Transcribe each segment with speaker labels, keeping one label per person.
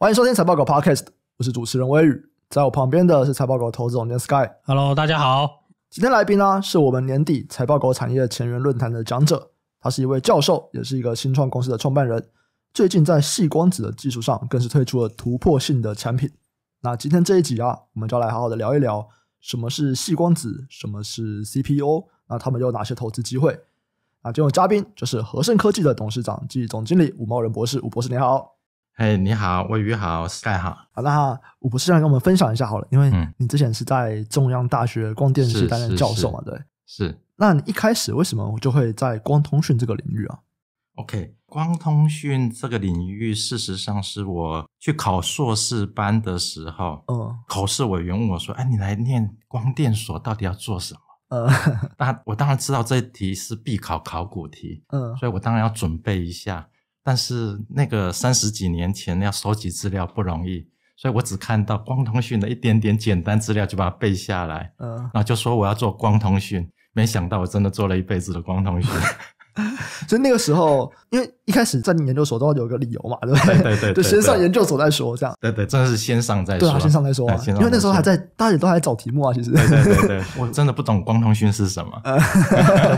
Speaker 1: 欢迎收听财报狗 Podcast，我是主持人微宇，在我旁边的是财报狗投资总监 Sky。Hello，大家好。今天来宾呢是我们年底财报狗产业前沿论坛的讲者，他是一位教授，也是一个新创公司的创办人，最近在细光子的技术上更是推出了突破性的产品。那今天这一集啊，我们就来好好的聊一聊什么是细光子，什么是 CPU，那他们有哪些投资机会？啊，今有嘉宾就是和盛科技的董事长暨总经理吴茂仁博士，吴博士您好。
Speaker 2: 哎，你好，我宇好，盖好。
Speaker 1: 好，那我不是想跟我们分享一下好了，因为你之前是在中央大学光电系担任教授嘛，对。是，那你一开始为什么我就会在光通讯这个领域啊？OK，
Speaker 2: 光通讯这个领域，事实上是我去考硕士班的时候，嗯，考试委员问我说：“哎，你来念光电所到底要做什么？”呃，那我当然知道这题是必考考古题，嗯，所以我当然要准备一下。但是那个三十几年前要收集资料不容易，所以我只看到光通讯的一点点简单资料就把它背下来，嗯，然后就说我要做光通讯，没想到我真的做了一辈子的光通讯。
Speaker 1: 所以那个时候，因为一开始在你研究所都要有个理由嘛，对不对？对对，先上研究所再说，这样。
Speaker 2: 对对，真的是先上再说。对啊，先上再说。因为那时候还
Speaker 1: 在，大家都还在找题目啊。其实，对对
Speaker 2: 对，我真的不懂光通讯是什么，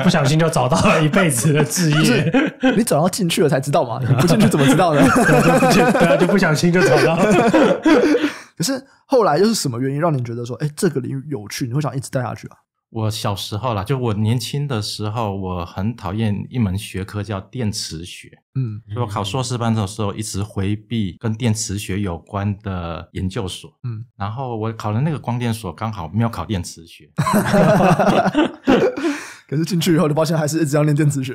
Speaker 2: 不小心就找
Speaker 1: 到了一辈子的志业。你找到进去了才知道嘛，你不进去怎么知道呢？对
Speaker 3: 啊，就不小心
Speaker 1: 就找到了。可是后来又是什么原因让你觉得说，哎，这个领域有趣，你会想一直待下去啊？
Speaker 2: 我小时候啦，就我年轻的时候，我很讨厌一门学科叫电磁学。嗯，我考硕士班的时候一直回避跟电磁学有关的研究所。嗯，然后我考了那个光电所，刚好没有考电磁
Speaker 1: 学。哈哈哈哈哈！可是进去以后，就发现还是一直要练电磁学。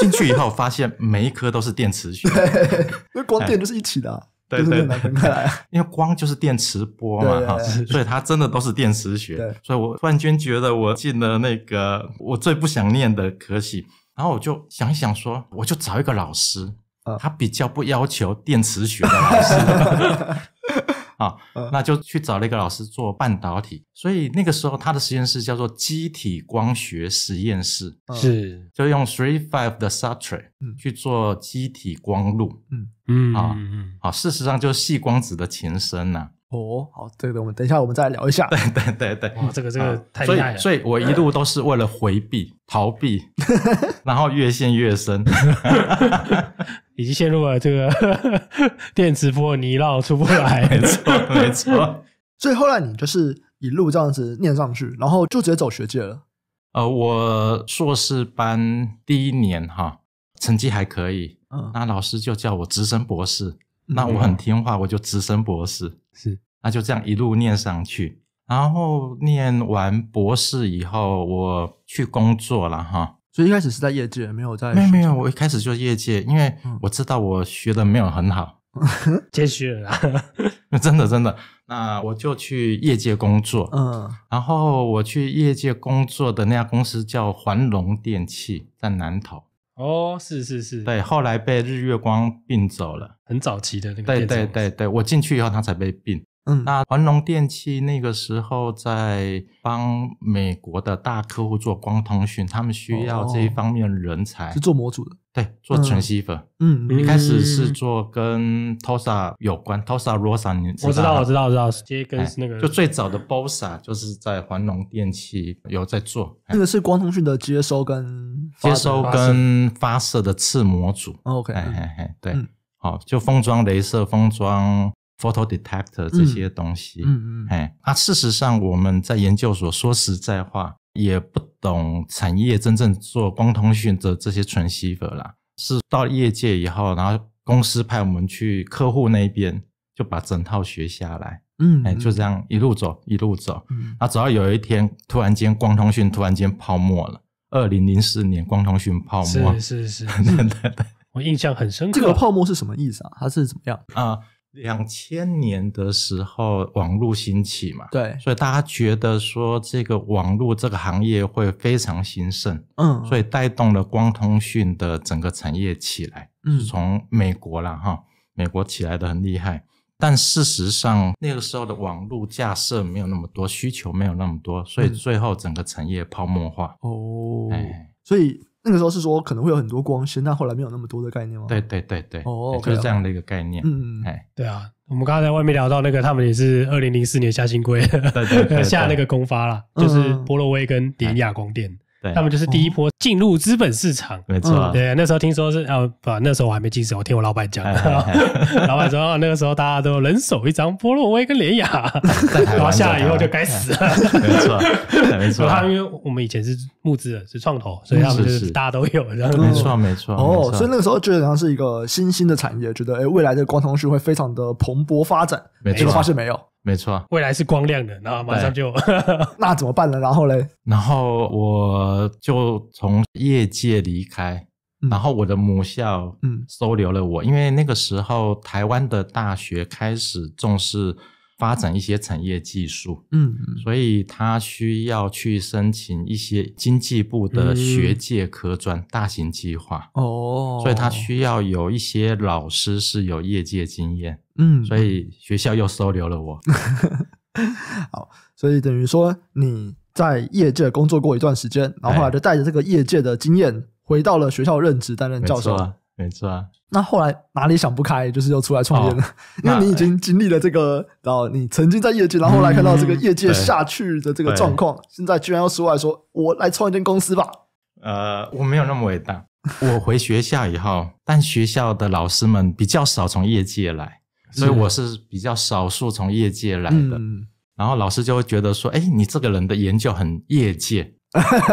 Speaker 1: 进去以
Speaker 2: 后发现每一科都是电磁学，
Speaker 1: 为光电就是一起的。对对对，
Speaker 2: 因为光就是电磁波嘛，哈，所以它真的都是电磁学。所以我突然间觉得我进了那个我最不想念的科系，然后我就想一想说，我就找一个老师，他比较不要求电磁学的老师。啊，那就去找了一个老师做半导体，所以那个时候他的实验室叫做机体光学实验室，是就用 three five 的 s a t e 去做机体光路，嗯嗯啊啊，事实上就是细光子的前身呐。
Speaker 1: 哦，好，这个我们等一下我们再聊一下。对对对对，哇，这个这个太厉害了。所
Speaker 2: 以所以我一路都是为了回避、逃避，然后越陷越
Speaker 3: 深。已经陷入了这个 电磁波泥淖出
Speaker 1: 不来，没错 没错。所以后来你就是一路这样子念上去，然后就直接走学界了。
Speaker 2: 呃，我硕士班第一年哈，成绩还可以，嗯，那老师就叫我直升博士，那我很听话，我就直升博士，是，那就这样一路念上去，然后念完博士以后，我去工作了哈。所以一开始是在业界没有在，没有没有，我一开始就业界，因为我知道我学的没有很好，
Speaker 3: 接虚了，
Speaker 2: 真的真的，那我就去业界工作，嗯，然后我去业界工作的那家公司叫环龙电器，在南头，
Speaker 3: 哦，是是是，对，后
Speaker 2: 来被日月光并走了，很早期的那个，对对对对，我进去以后他才被并。嗯，那环龙电器那个时候在帮美国的大客户做光通讯，他们需要这一方面人才是做模组的，对，做纯 s i 嗯，一开始是做跟 t o s a 有关 t o s a rosa，您我知道，我知道，我知道，直接跟那个就最早的 b o s a 就是在环龙电器有在做，
Speaker 1: 那个是光通讯的接收跟接收跟
Speaker 2: 发射的次模组。
Speaker 1: OK，哎哎哎，
Speaker 2: 对，好，就封装、镭射、封装。photo detector 这些东西，哎，那事实上我们在研究所说实在话也不懂产业真正做光通讯的这些纯西服啦，是到业界以后，然后公司派我们去客户那边，就把整套学下来，
Speaker 3: 嗯，哎，就这
Speaker 2: 样一路走一路走，嗯，直到有一天突然间光通讯突然间泡沫了，二零零四年光通讯泡沫，
Speaker 1: 是是是，对对对，我印象很深刻，这个泡沫是什么意思啊？它是怎么样啊？两
Speaker 2: 千年的时候，网络兴起嘛，对，所以大家觉得说这个网络这个行业会非常兴盛，嗯，所以带动了光通讯的整个产业起来，嗯，从美国啦，哈，美国起来的很厉害，但事实上那个时候的网络架设没有那么多，需求没有那么多，所以最后整个产业泡沫化，
Speaker 1: 哦，所以。那个时候是说可能会有很多光纤，但后来没有那么多的概念吗？对对对对，哦，就是这样的一个概念。嗯，哎，对啊，
Speaker 3: 我们刚刚在外面聊到那个，他们也是二零零四年下新规，下那个公发了，就是波洛威跟迪亚光电。他们就是第一波进入资本市场，没错。对，那时候听说是啊，不，那时候我还没进，手，我听我老板讲，老板说那个时候大家都人手一张波萝威跟莲雅，然后下来以后就该死了，没错没错。他因为我们以前是募资是创投，所以他们就是大家都有，然后没错没错。哦，所以那个
Speaker 1: 时候觉得像是一个新兴的产业，觉得哎未来的光通讯会非常的蓬勃发展，没错现没有。没错，未来是光亮的，然后马上就，那怎么办呢？然后嘞，
Speaker 2: 然后我就从业界离开，然后我的母校嗯收留了我，因为那个时候台湾的大学开始重视。发展一些产业技术，嗯，所以他需要去申请一些经济部的学界科专大型计划
Speaker 1: 哦，所以他
Speaker 2: 需要有一些老师是有业界经验，嗯，所以学校又收留了我，
Speaker 1: 好，所以等于说你在业界工作过一段时间，然后后来就带着这个业界的经验回到了学校任职，担任教授。没错啊，那后来哪里想不开，就是又出来创业了。因为你已经经历了这个，然后你曾经在业界，然后来看到这个业界下去的这个状况，现在居然要出来说，我来创一间公司吧。
Speaker 2: 呃，我没有那么伟大。我回学校以后，但学校的老师们比较少从业界来，
Speaker 1: 所以我是
Speaker 2: 比较少数从业界来的。然后老师就会觉得说：“哎，你这个人的研究很业界，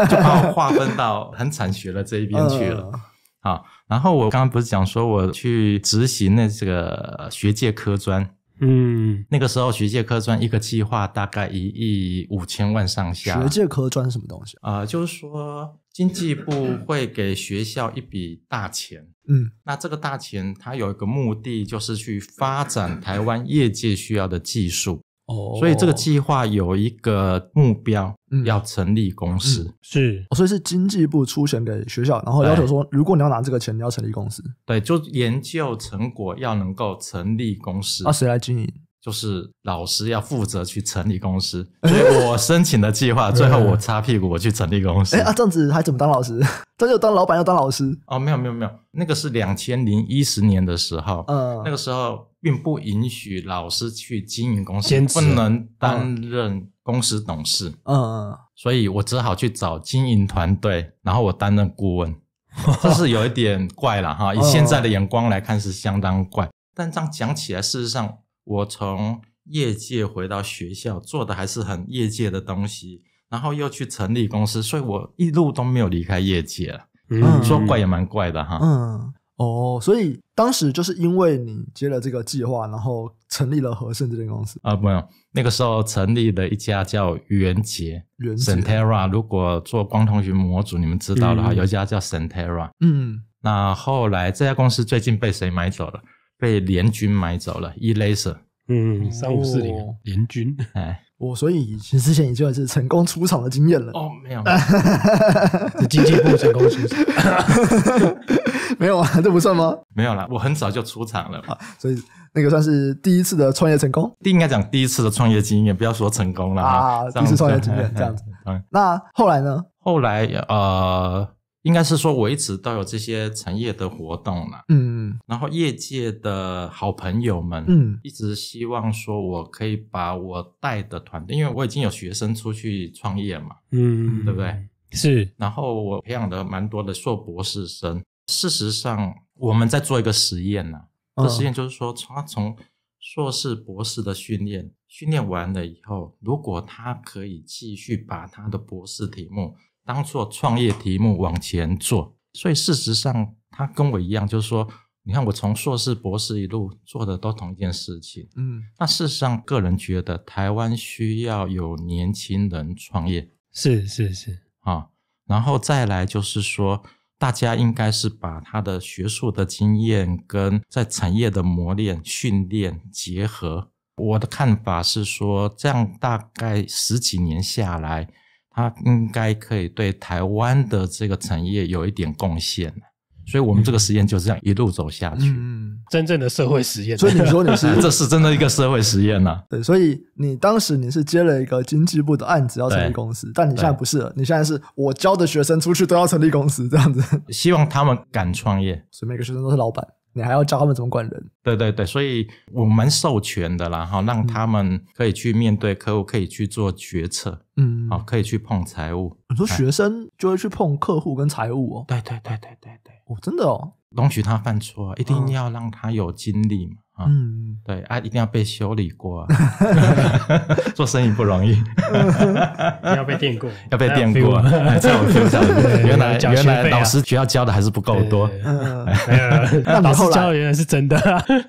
Speaker 2: 就把我划分到很产学的这一边去了。”啊。然后我刚刚不是讲说我去执行那这个学界科专，嗯，那个时候学界科专一个计划大概一亿五千万上下。学界
Speaker 1: 科专是什么东西
Speaker 2: 啊？啊，就是说经济部会给学校一笔大钱，嗯，那这个大钱它有一个目的，就是去发展台湾业界需要的技术。哦，所以这个计划有一个目标，要成立公司
Speaker 1: 是。所以是经济部出钱给学校，然后要求说，如果你要拿这个钱，你要成立公司。
Speaker 2: 对，就研究成果要能够成立公司。那谁来经营？就是老师要负责去成立公司。所以我申请的计划，最后我擦屁股，我去成立公司。哎，啊，
Speaker 1: 这样子还怎么当老师？这就当老板要当老师？哦，没有没有没有，
Speaker 2: 那个是两千零一十年的时候，嗯，那个时候。并不允许老师去经营公司，不能担任公司董事。嗯嗯，所以我只好去找经营团队，然后我担任顾问。这是有一点怪了哈，以现在的眼光来看是相当怪。但这样讲起来，事实上我从业界回到学校，做的还是很业界的东西，然后又去成立公司，所以我一路都没有离开业界。了。嗯，说怪也蛮怪的
Speaker 1: 哈。嗯。哦，所以当时就是因为你接了这个计划，然后成立了和盛这间公司
Speaker 2: 啊，没有，那个时候成立了一家叫元杰，元杰。s n t a 如果做光通讯模组，你们知道的话，有一家叫 Santa。嗯，那后来这家公司最近被谁买走了？被联军买走了，E Laser。
Speaker 1: 嗯，三五四零联军。哎，我所以其实之前也算是成功出场的经验了。哦，没有，经济部成功出场，没有啊，这不算吗？
Speaker 2: 没有啦，我很早就出场了嘛，所
Speaker 1: 以那个算是第一次的创业成功。
Speaker 2: 第一应该讲第一次的创业经验，不要说成功了啊，第一次创业经验这样子。嗯，
Speaker 1: 那后来呢？
Speaker 2: 后来呃，应该是说我一直都有这些产业的活动了，嗯嗯。然后业界的好朋友们，嗯，一直希望说我可以把我带的团队，因为我已经有学生出去创业嘛。
Speaker 3: 嗯，对不
Speaker 2: 对？是。然后我培养了蛮多的硕博士生。事实上，我们在做一个实验呢。这实验就是说，他从硕士、博士的训练训练完了以后，如果他可以继续把他的博士题目当做创业题目往前做，所以事实上，他跟我一样，就是说，你看我从硕士、博士一路做的都同一件事情。嗯，那事实上，个人觉得台湾需要有年轻人创业，
Speaker 3: 是是是
Speaker 2: 啊，然后再来就是说。大家应该是把他的学术的经验跟在产业的磨练、训练结合。我的看法是说，这样大概十几年下来，他应该可以对台湾的这个产业有一点贡献。所以我们这个实验就是这样一路走下
Speaker 3: 去，
Speaker 1: 嗯，真正的社会实验。所以你说你是，这
Speaker 2: 是真的一个社会实验呐。
Speaker 1: 对，所以你当时你是接了一个经济部的案子要成立公司，但你现在不是了，你现在是我教的学生出去都要成立公司这样子，
Speaker 2: 希望他们敢创业，
Speaker 1: 所以每个学生都是老板，你还要教他们怎么管人。
Speaker 2: 对对对，所以我蛮授权的，然后让他们可以去面对客户，可以去做决策，嗯，好，可以去碰财务。你说学
Speaker 1: 生就会去碰客户跟财务哦？对对对对对。哦，真的哦，
Speaker 2: 容许他犯错，一定要让他有经历嘛，啊，对啊，一定要被修理过，做生意不容易，要被电过，要被电过，原来原来老师学校教的还是不够多，
Speaker 3: 那老师教的原来
Speaker 1: 是真的，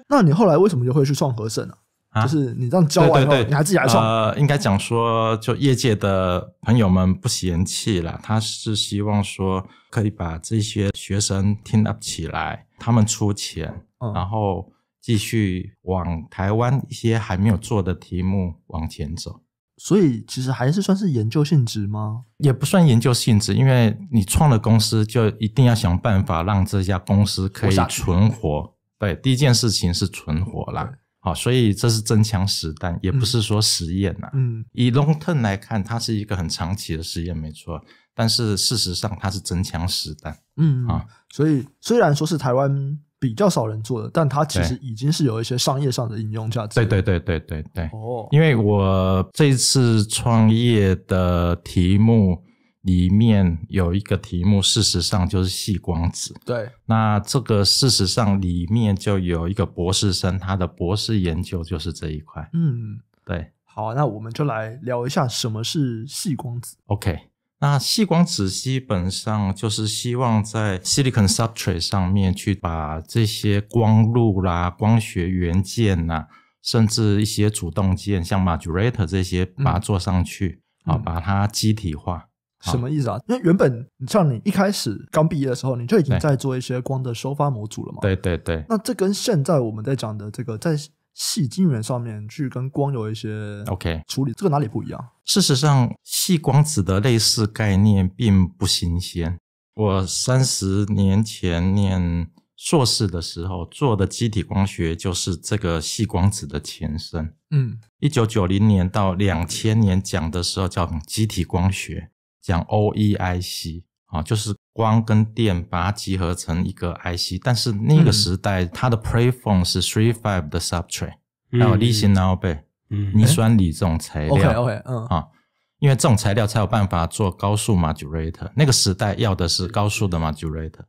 Speaker 1: 那你后来为什么就会去创和盛呢？就是你这样教完后，你还自己来说。
Speaker 2: 呃，应该讲说，就业界的朋友们不嫌弃了。他是希望说，可以把这些学生听 up 起来，他们出钱，然后继续往台湾一些还没有做的题目往前走。
Speaker 1: 所以，其实还是算是研究性质吗？
Speaker 2: 也不算研究性质，因为你创了公司，就一定要想办法让这家公司可以存活。对，第一件事情是存活啦。啊，所以这是真枪实弹，也不是说实验呐。嗯，以 long term 来看，它是一个很长期的实验，没错。但是事实上，它是真枪实弹。
Speaker 1: 嗯啊，所以虽然说是台湾比较少人做的，但它其实已经是有一些商业上的应用价值。对
Speaker 2: 对对对对对。哦，因为我这次创业的题目。里面有一个题目，事实上就是细光子。对，那这个事实上里面就有一个博士生，他的博士研究就是这一块。嗯，对。
Speaker 1: 好，那我们就来聊一下什么是细光子。
Speaker 2: OK，那细光子基本上就是希望在 silicon substrate 上面去把这些光路啦、光学元件呐，甚至一些主动件，像 modulator 这些，把它做上去，啊，把它机体化。什么
Speaker 1: 意思啊？因为原本你像你一开始刚毕业的时候，你就已经在做一些光的收发模组了嘛。
Speaker 2: 对对对。那
Speaker 1: 这跟现在我们在讲的这个在细晶圆上面去跟光有一些 OK 处理，这个哪里不一样？
Speaker 2: 事实上，细光子的类似概念并不新鲜。我三十年前念硕士的时候做的基体光学，就是这个细光子的前身。嗯，一九九零年到两千年讲的时候叫基体光学。讲 O E I C 啊，就是光跟电把它集合成一个 I C，但是那个时代它的 Platform 是 three five 的 Subtray，还有锂型 noway，
Speaker 3: 嗯，泥酸
Speaker 2: 锂这种材料，OK OK，嗯啊，因为这种材料才有办法做高速 modulator，那个时代要的是高速的 modulator，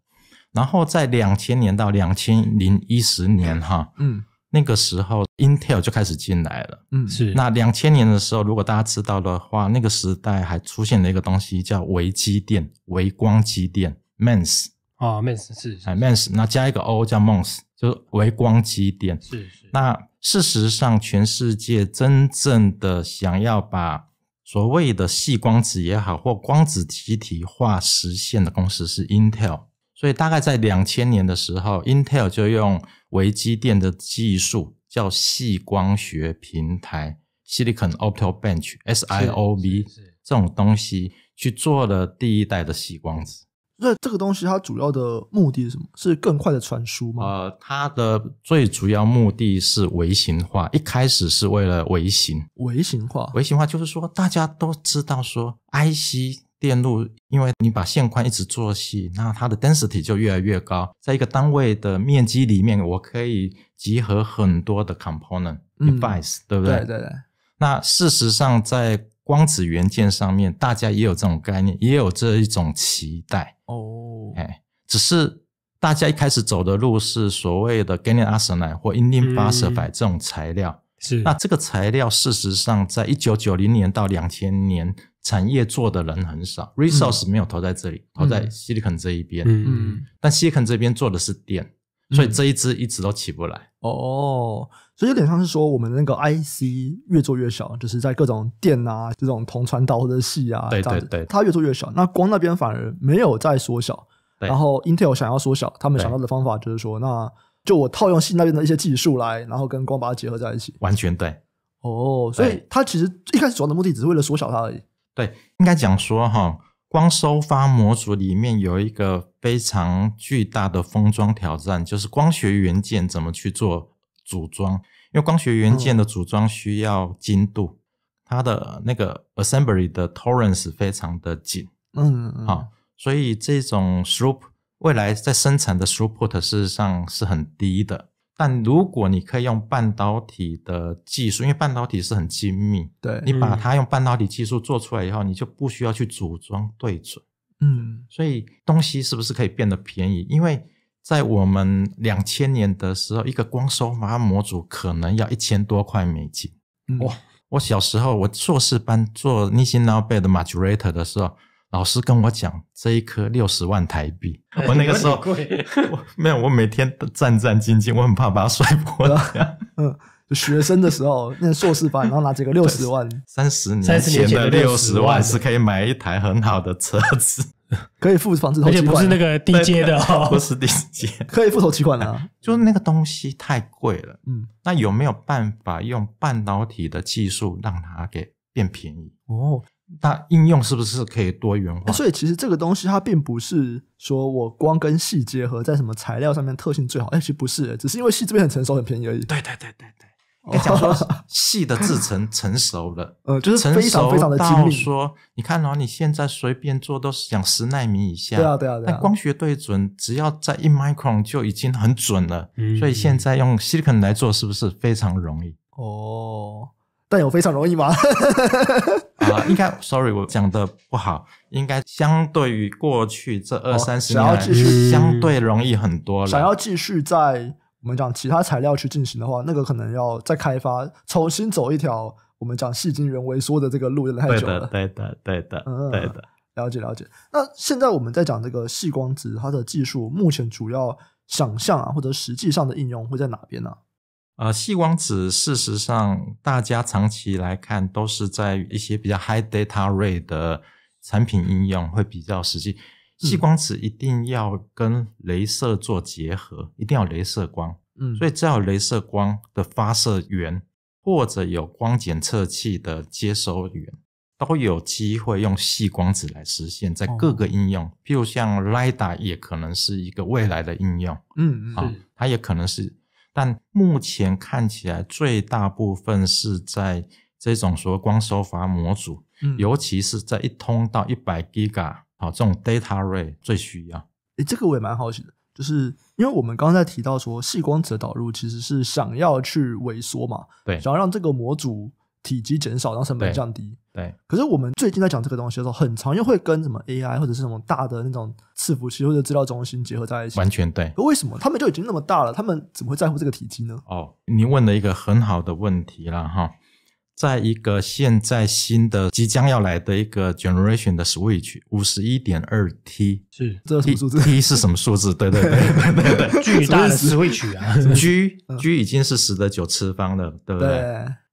Speaker 2: 然后在两千年到两千零一十年哈，嗯。那个时候，Intel 就开始进来了。嗯，是。那两千年的时候，如果大家知道的话，那个时代还出现了一个东西叫微机电、微光机电 （MEMS）。
Speaker 3: 啊，MEMS 是。啊
Speaker 2: ，MEMS，那加一个 O 叫 MOS，就是微光机电。是是。那事实上，全世界真正的想要把所谓的细光子也好，或光子集体化实现的公司是 Intel。所以大概在两千年的时候，Intel 就用微机电的技术，叫细光学平台 （Silicon Optical Bench，SIOB） 这种东西去做了第一代的细光子。
Speaker 1: 那这个东西它主要的目的是什么？是更快的传输吗？
Speaker 2: 呃，它的最主要目的是微型化。一开始是为了微型。
Speaker 1: 微型化，微型化就是说，大家都知道说
Speaker 2: IC。电路，因为你把线宽一直做细，那它的 density 就越来越高，在一个单位的面积里面，我可以集合很多的 component
Speaker 1: device，对不对？对对对。
Speaker 2: 那事实上，在光子元件上面，大家也有这种概念，也有这一种期待哦。哎，只是大家一开始走的路是所谓的 gain arsenide 或 indium phosphide 这种材料，是那这个材料事实上在一九九零年到两千年。产业做的人很少，resource 没有投在这里，投在 Silicon 这一边。嗯，但 Silicon 这边做的是电，所以这一支一直都起不来。
Speaker 1: 哦，所以有点像是说，我们那个 IC 越做越小，就是在各种电啊这种同传导的系啊，对对对，它越做越小。那光那边反而没有在缩小，然后 Intel 想要缩小，他们想到的方法就是说，那就我套用系那边的一些技术来，然后跟光把它结合在一起。完全对。哦，所以它其实一开始主要的目的只是为了缩小它而已。
Speaker 2: 对，应该讲说哈，光收发模组里面有一个非常巨大的封装挑战，就是光学元件怎么去做组装，因为光学元件的组装需要精度，它的那个 assembly 的 tolerance 非常的紧，
Speaker 1: 嗯嗯嗯，啊，
Speaker 2: 所以这种 throughput 未来在生产的 throughput 事实上是很低的。但如果你可以用半导体的技术，因为半导体是很精密，对，你把它用半导体技术做出来以后，你就不需要去组装对准，嗯，所以东西是不是可以变得便宜？因为在我们两千年的时候，一个光收发模组可能要一千多块美金。哇！我小时候我硕士班做 n i x i n o b e 的 m a u r a t o r 的时候。老师跟我讲，这一颗六十万台币，我那个时候没有，我每天战战兢兢，我很怕把它摔破
Speaker 1: 掉。嗯，学生的时候念 硕士班，然后拿这个六十万，
Speaker 2: 三十年前的六十万是可以买一台很好的车子，
Speaker 1: 可以付房子，而且不是那个低阶的，不是
Speaker 2: 低阶，可以付头期款啊。就是那个东西太贵了，嗯，那有没有办法用半导体的技术让它给变便宜哦？那应用是不是可以多元化？
Speaker 1: 所以其实这个东西它并不是说我光跟细结合在什么材料上面特性最好，其实不是，只是因为细这边很成熟、很便宜而已。对对对对对，我讲说
Speaker 2: 细的制成成熟了，呃，就是非常非常的精密。说你看哦，你现在随便做都是讲十纳米以下，对啊对啊对啊。那光学对准只要在一 micron 就已经很准了，所以现在用 silicon 来做是不是非常容易？
Speaker 1: 哦，但有非常容易吗？
Speaker 2: 啊，应该，sorry，我讲的不好，应该相对于过去这二三十年，相对容易很多了。想要
Speaker 1: 继续在我们讲其他材料去进行的话，那个可能要再开发，重新走一条我们讲细精人为缩的这个路，太久了，
Speaker 2: 对的，对的，对的，嗯，对的，
Speaker 1: 了解了解。那现在我们在讲这个细光子，它的技术目前主要想象啊，或者实际上的应用会在哪边呢？
Speaker 2: 呃，细光子事实上，大家长期来看都是在一些比较 high data rate 的产品应用会比较实际。细光子一定要跟镭射做结合，一定要镭射光。嗯，所以只要镭射光的发射源或者有光检测器的接收源，都有机会用细光子来实现，在各个应用，譬如像 LiDAR 也可能是一个未来的应用。嗯嗯，啊，它也可能是。但目前看起来，最大部分是在这种说光收发模组，嗯，尤其是在一通到一百 Giga，好，这种 data rate 最需要。
Speaker 1: 诶，这个我也蛮好奇的，就是因为我们刚才提到说，细光子的导入其实是想要去萎缩嘛，对，想要让这个模组体积减少，让成本降低。对，可是我们最近在讲这个东西的时候，很常又会跟什么 AI 或者是什么大的那种伺服器或者资料中心结合在一起。完全对。为什么他们就已经那么大了？他们怎么会在乎这个体积呢？
Speaker 2: 哦，你问了一个很好的问题了哈。在一个现在新的即将要来的一个 generation 的 switch，五十一点二 T 是这数字 T 是什么数字？对对对对对，巨大的 switch 啊，G G 已经是十的九次方了，对不对？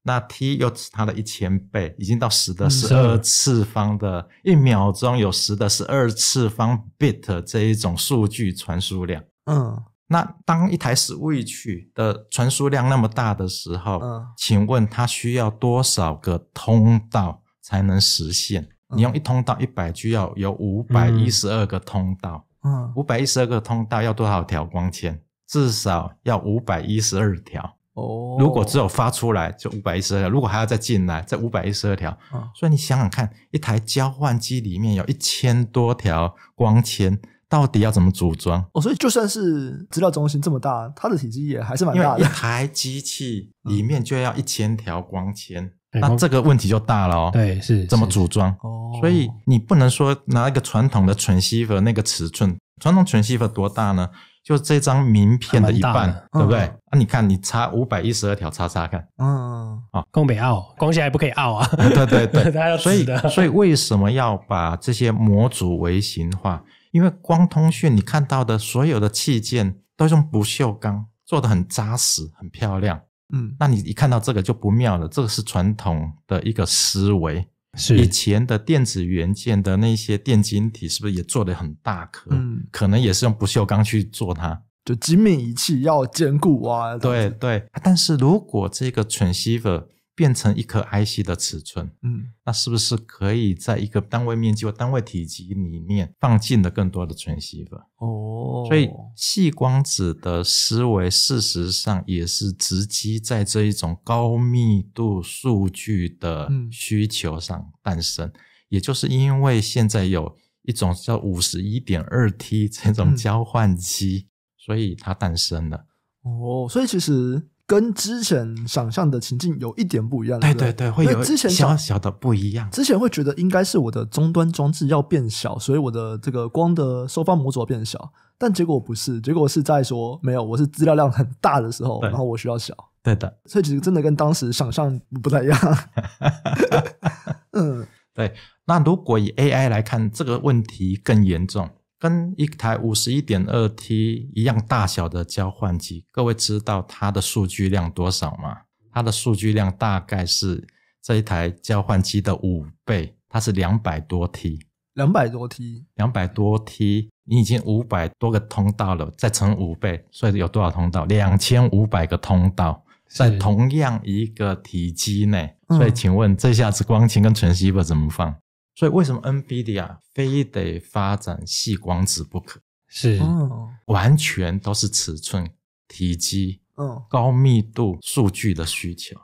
Speaker 2: 那 T 又是它的一千倍，已经到十的十二次方的，一秒钟有十的十二次方 bit 这一种数据传输量。嗯，那当一台 switch 的传输量那么大的时候，请问它需要多少个通道才能实现？你用一通道一百 G，要有五百一十二个通道。嗯，五百一十二个通道要多少条光纤？至少要五百一十二条。
Speaker 1: 哦，如果
Speaker 2: 只有发出来就五百一十二条，如果还要再进来，这五百一十二条。所以你想想看，一台交换机里面有一千多条光纤，到底要怎么组装？
Speaker 1: 哦，所以就算是资料中心这么大，它的体积也还是蛮大的。一台
Speaker 2: 机器里面就要一千条光纤，那这个问题就大了哦。对，是怎么组装？所以你不能说拿一个传统的纯西粉那个尺寸，传统纯西粉多大呢？就这张名片的一半，对不对？那你看，你查五百一十二条，查查看。
Speaker 1: 嗯
Speaker 3: 啊，光北澳，光线还不可以澳啊？
Speaker 1: 对对对，所以所
Speaker 2: 以为什么要把这些模组微型化？因为光通讯，你看到的所有的器件都用不锈钢做的，很扎实，很漂亮。嗯，那你一看到这个就不妙了。这个是传统的一个思维。以前的电子元件的那些电晶体是不是也做的很大颗？嗯，可能也是用不锈钢去做它，就精密仪器要坚固啊。对对，但是如果这个 receiver。变成一颗 IC 的尺寸，嗯，那是不是可以在一个单位面积或单位体积里面放进了更多的存细本？哦，所以细光子的思维事实上也是直击在这一种高密度数据的需求上诞生。也就是因为现在有一种叫五十一点二 T 这种交换机，所以它诞生了。
Speaker 1: 哦，所以其实。跟之前想象的情境有一点不一样，对对对，会有小
Speaker 2: 小的不一样。
Speaker 1: 之前会觉得应该是我的终端装置要变小，所以我的这个光的收发模组变小，但结果不是，结果是在说没有，我是资料量很大的时候，然后我需要小。对的，所以其实真的跟当时想象不太一样。
Speaker 2: 嗯，对。那如果以 AI 来看，这个问题更严重。跟一台五十一点二 T 一样大小的交换机，各位知道它的数据量多少吗？它的数据量大概是这一台交换机的五倍，它是两百多 T。
Speaker 1: 两百多 T，
Speaker 2: 两百多 T，你已经五百多个通道了，再乘五倍，所以有多少通道？两千五百个通道，在同样一个体积内，所以请问这下子光纤跟纯息波怎么放？所以为什么 NVIDIA 啊非得发展细光子不可？是，完全都是尺寸、体积、嗯，高密度数据的需求。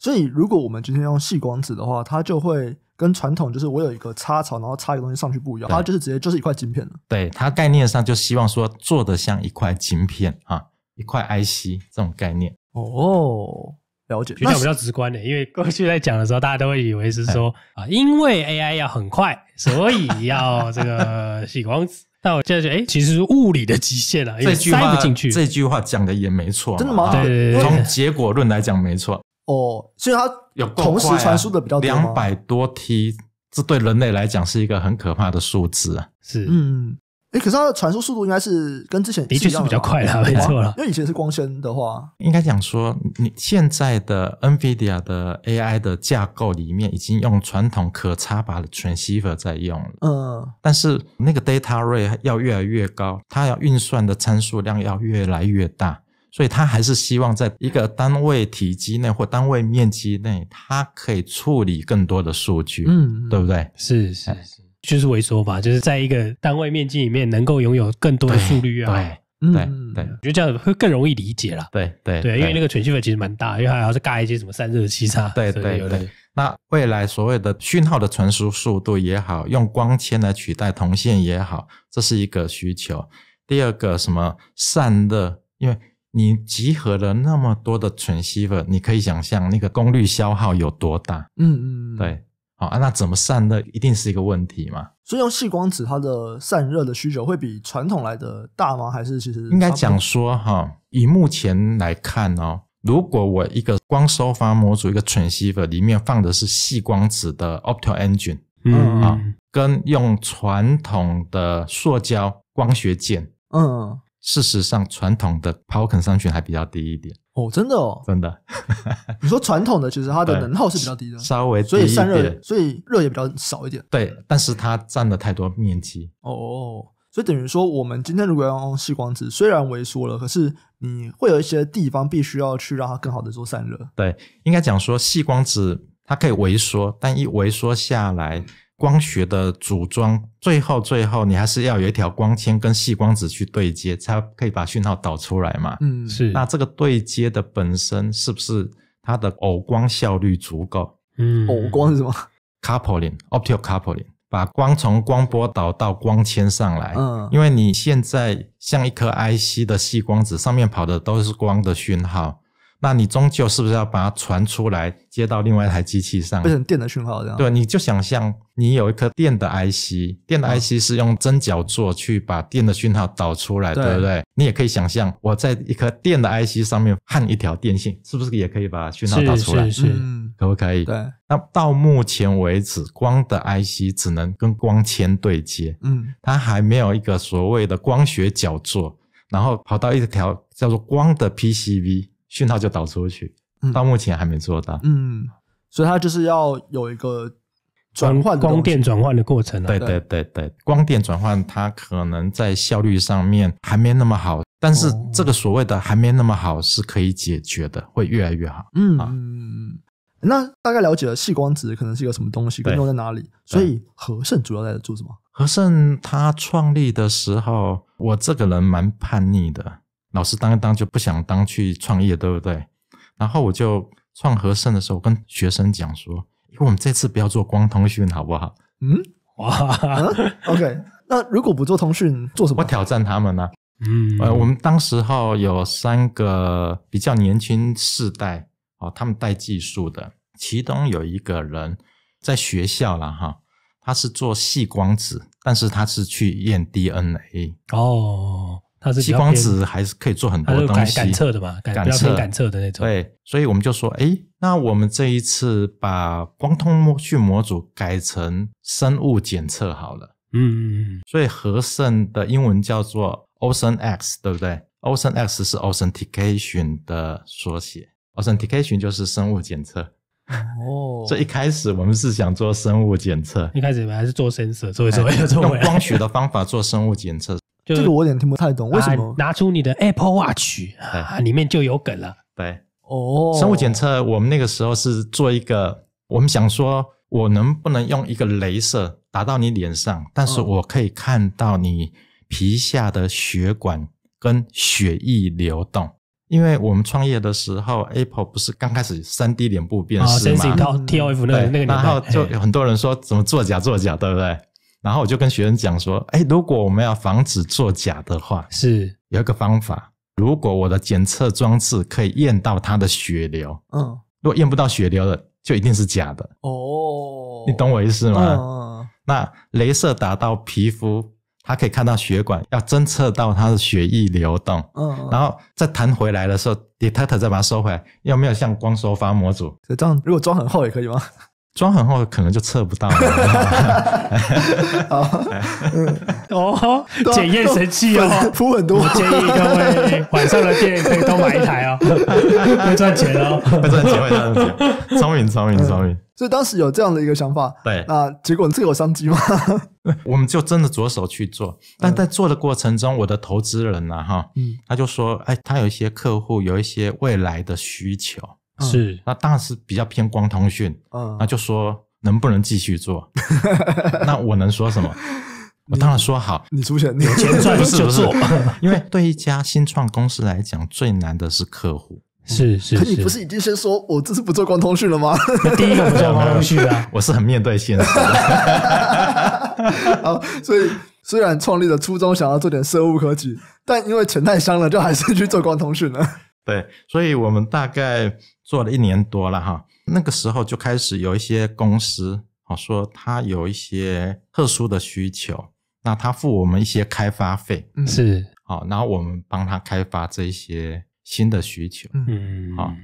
Speaker 1: 所以如果我们今天用细光子的话，它就会跟传统就是我有一个插槽，然后插一个东西上去不一样。它就是直接就是一块晶片了。
Speaker 2: 对它概念上就希望说做的像一块晶片啊，一块 IC 这种概念。
Speaker 1: 哦。了解，比较
Speaker 2: 比
Speaker 3: 较直观的，因为过去在讲的时候，大家都会以为是说啊，因为 AI 要很快，所以要这个 洗光。那我现在就得，哎，其实物理的极限了，
Speaker 2: 塞不进去。这句话讲的也没错，真的吗？对从结果论来讲没错。哦，
Speaker 1: 所以它有同时传输的比较多，两百
Speaker 2: 多 T，这对人类来讲是一个很可怕的数字啊。是，
Speaker 1: 嗯。哎，可是它的传输速度应该是跟之前的确是比较快的，没错了。因为以前是光纤的话，
Speaker 2: 应该讲说，你现在的 NVIDIA 的 AI 的架构里面已经用传统可插拔的 transceiver 在用了。嗯，但是那个 data rate 要越来越高，它要运算的参数量要越来越大，所以它还是希望在一个单位体积内或单位面积内，它可以处理更多的数据。嗯，对不对？是是是。
Speaker 3: 就是萎缩吧，就是在一个单位面积里面能够拥有更多的速率啊，对对，我觉得这样会更容易理解了。
Speaker 2: 对对对，因为
Speaker 3: 那个存积粉其实蛮大，因为还要是盖一些什么
Speaker 2: 散热器差。对对对。那未来所谓的讯号的传输速度也好，用光纤来取代铜线也好，这是一个需求。第二个什么散热，因为你集合了那么多的存积粉，你可以想象那个功率消耗有多大。嗯嗯嗯，对。好，那怎么散热一定是一个问题
Speaker 1: 嘛？所以用细光子，它的散热的需求会比传统来的大吗？还是其实应该讲
Speaker 2: 说哈，以目前来看哦，如果我一个光收发模组一个 transceiver 里面放的是细光子的 optical engine，嗯啊，跟用传统的塑胶光学件，嗯。事实上传统的 PowerCon o 群还比较低一点哦，真的哦，真的。你说传
Speaker 1: 统的其实它的能耗是比较低的，稍微所以散热
Speaker 2: 所以热也比较少一点。对，但是它占了太多面积。
Speaker 1: 哦，所以等于说我们今天如果要用细光子，虽然萎缩了，可是你会有一些地方必须要去让它更好的做散热。对，应
Speaker 2: 该讲说细光子它可以萎缩，但一萎缩下来。光学的组装，最后最后你还是要有一条光纤跟细光子去对接，才可以把讯号导出来嘛。嗯，是。那这个对接的本身是不是它的偶光效率足够？嗯，偶光是什么？coupling，optical coupling，把光从光波导到光纤上来。嗯，因为你现在像一颗 IC 的细光子上面跑的都是光的讯号。那你终究是不是要把它传出来，接到另外一台机器上？变
Speaker 1: 成电的讯号这样？对，
Speaker 2: 你就想象你有一颗电的 IC，电的 IC 是用针脚座去把电的讯号导出来，对不对？你也可以想象我在一颗电的 IC 上面焊一条电线，是不是也可以把讯号导出来？是是，可不可以？对。那到目前为止，光的 IC 只能跟光纤对接，嗯，它还没有一个所谓的光学脚座，然后跑到一条叫做光的 PCB。讯号就导出去，到目前还没做到。
Speaker 1: 嗯，所以它就是要有一个转换光电转换的过程。对对
Speaker 2: 对对，光电转换它可能在效率上面还没那么好，但是这个所谓的还没那么好是可以解决的，会越来越好。嗯嗯
Speaker 1: 那大概了解了，细光子可能是有什么东西，应用在哪里？所以和盛主要在做什么？
Speaker 2: 和盛他创立的时候，我这个人蛮叛逆的。老师当一当就不想当去创业，对不对？然后我就创和盛的时候，跟学生讲说：“因为我们这次不要做光通讯，好不好？”
Speaker 1: 嗯，哇，OK。那如果不做通讯，做什么？我挑战他们呢。嗯，呃，我们
Speaker 2: 当时候有三个比较年轻世代哦，他们带技术的，其中有一个人在学校了哈，他是做细光子，但是他是去验 DNA
Speaker 3: 哦。它是激光子
Speaker 2: 还是可以做很多东西？感测的嘛，感测感测的那种。对，所以我们就说，哎，那我们这一次把光通去模组改成生物检测好了。嗯嗯嗯。所以和盛的英文叫做 Ocean X，对不对？Ocean X 是 Authentication 的缩写，Authentication 就是生物检测。
Speaker 3: 哦。
Speaker 2: 所以一开始我们是想做生物检测，
Speaker 3: 一开始我们还是做声色，所以说又做光学
Speaker 2: 的方法做生物检测。这
Speaker 3: 个我有点听不太懂，为什么拿出你的 Apple Watch，里面就有梗了？
Speaker 2: 对，哦，生物检测，我们那个时候是做一个，我们想说，我能不能用一个镭射打到你脸上，但是我可以看到你皮下的血管跟血液流动？因为我们创业的时候，Apple 不是刚开始三 D 脸部辨识嘛，T O F 那个那个，然后就有很多人说怎么作假作假，对不对？然后我就跟学生讲说，哎，如果我们要防止作假的话，是有一个方法。如果我的检测装置可以验到它的血流，嗯，如果验不到血流的，就一定是假的。哦，你懂我意思
Speaker 1: 吗？
Speaker 2: 那镭射打到皮肤，它可以看到血管，要侦测到它的血液流动。
Speaker 3: 嗯，然后
Speaker 2: 再弹回来的时候，detect o r 再把它收回来，有没有像光收发模组？
Speaker 1: 这装如果装很厚也可以吗？装很厚，可能就测不到了。
Speaker 3: 哦，检验神器哦，铺很多。我建议各位晚上的影可以多买一台哦，会赚钱哦，会赚钱会赚
Speaker 2: 钱。聪明，聪明，聪明。
Speaker 1: 所以当时有这样的一个想法，对。那结果你这个有商机吗？
Speaker 2: 我们就真的着手去做，但在做的过程中，我的投资人呢，哈，他就说，哎，他有一些客户有一些未来的需求。是，那当然是比较偏光通讯，那就说能不能继续做？那我能说什么？我当然说好，你出你有钱赚 就做，因为对一家新创公司来讲，最难的是客户。是是是，你不是
Speaker 1: 已经先说我这是不做光通讯了吗？第一个不做光通讯啊，
Speaker 2: 我是很面对现实。
Speaker 1: 好，所以虽然创立的初衷想要做点生物科技，但因为钱太香了，就还是去做光通讯了。
Speaker 2: 对，所以我们大概。做了一年多了哈，那个时候就开始有一些公司，啊说他有一些特殊的需求，那他付我们一些开发费，是，好，然后我们帮他开发这一些新的需求，
Speaker 3: 嗯，
Speaker 2: 好，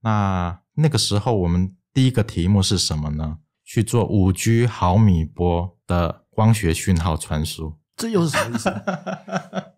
Speaker 2: 那那个时候我们第一个题目是什么呢？去做五 G 毫米波的光学讯号传输。
Speaker 1: 这又是什么意思？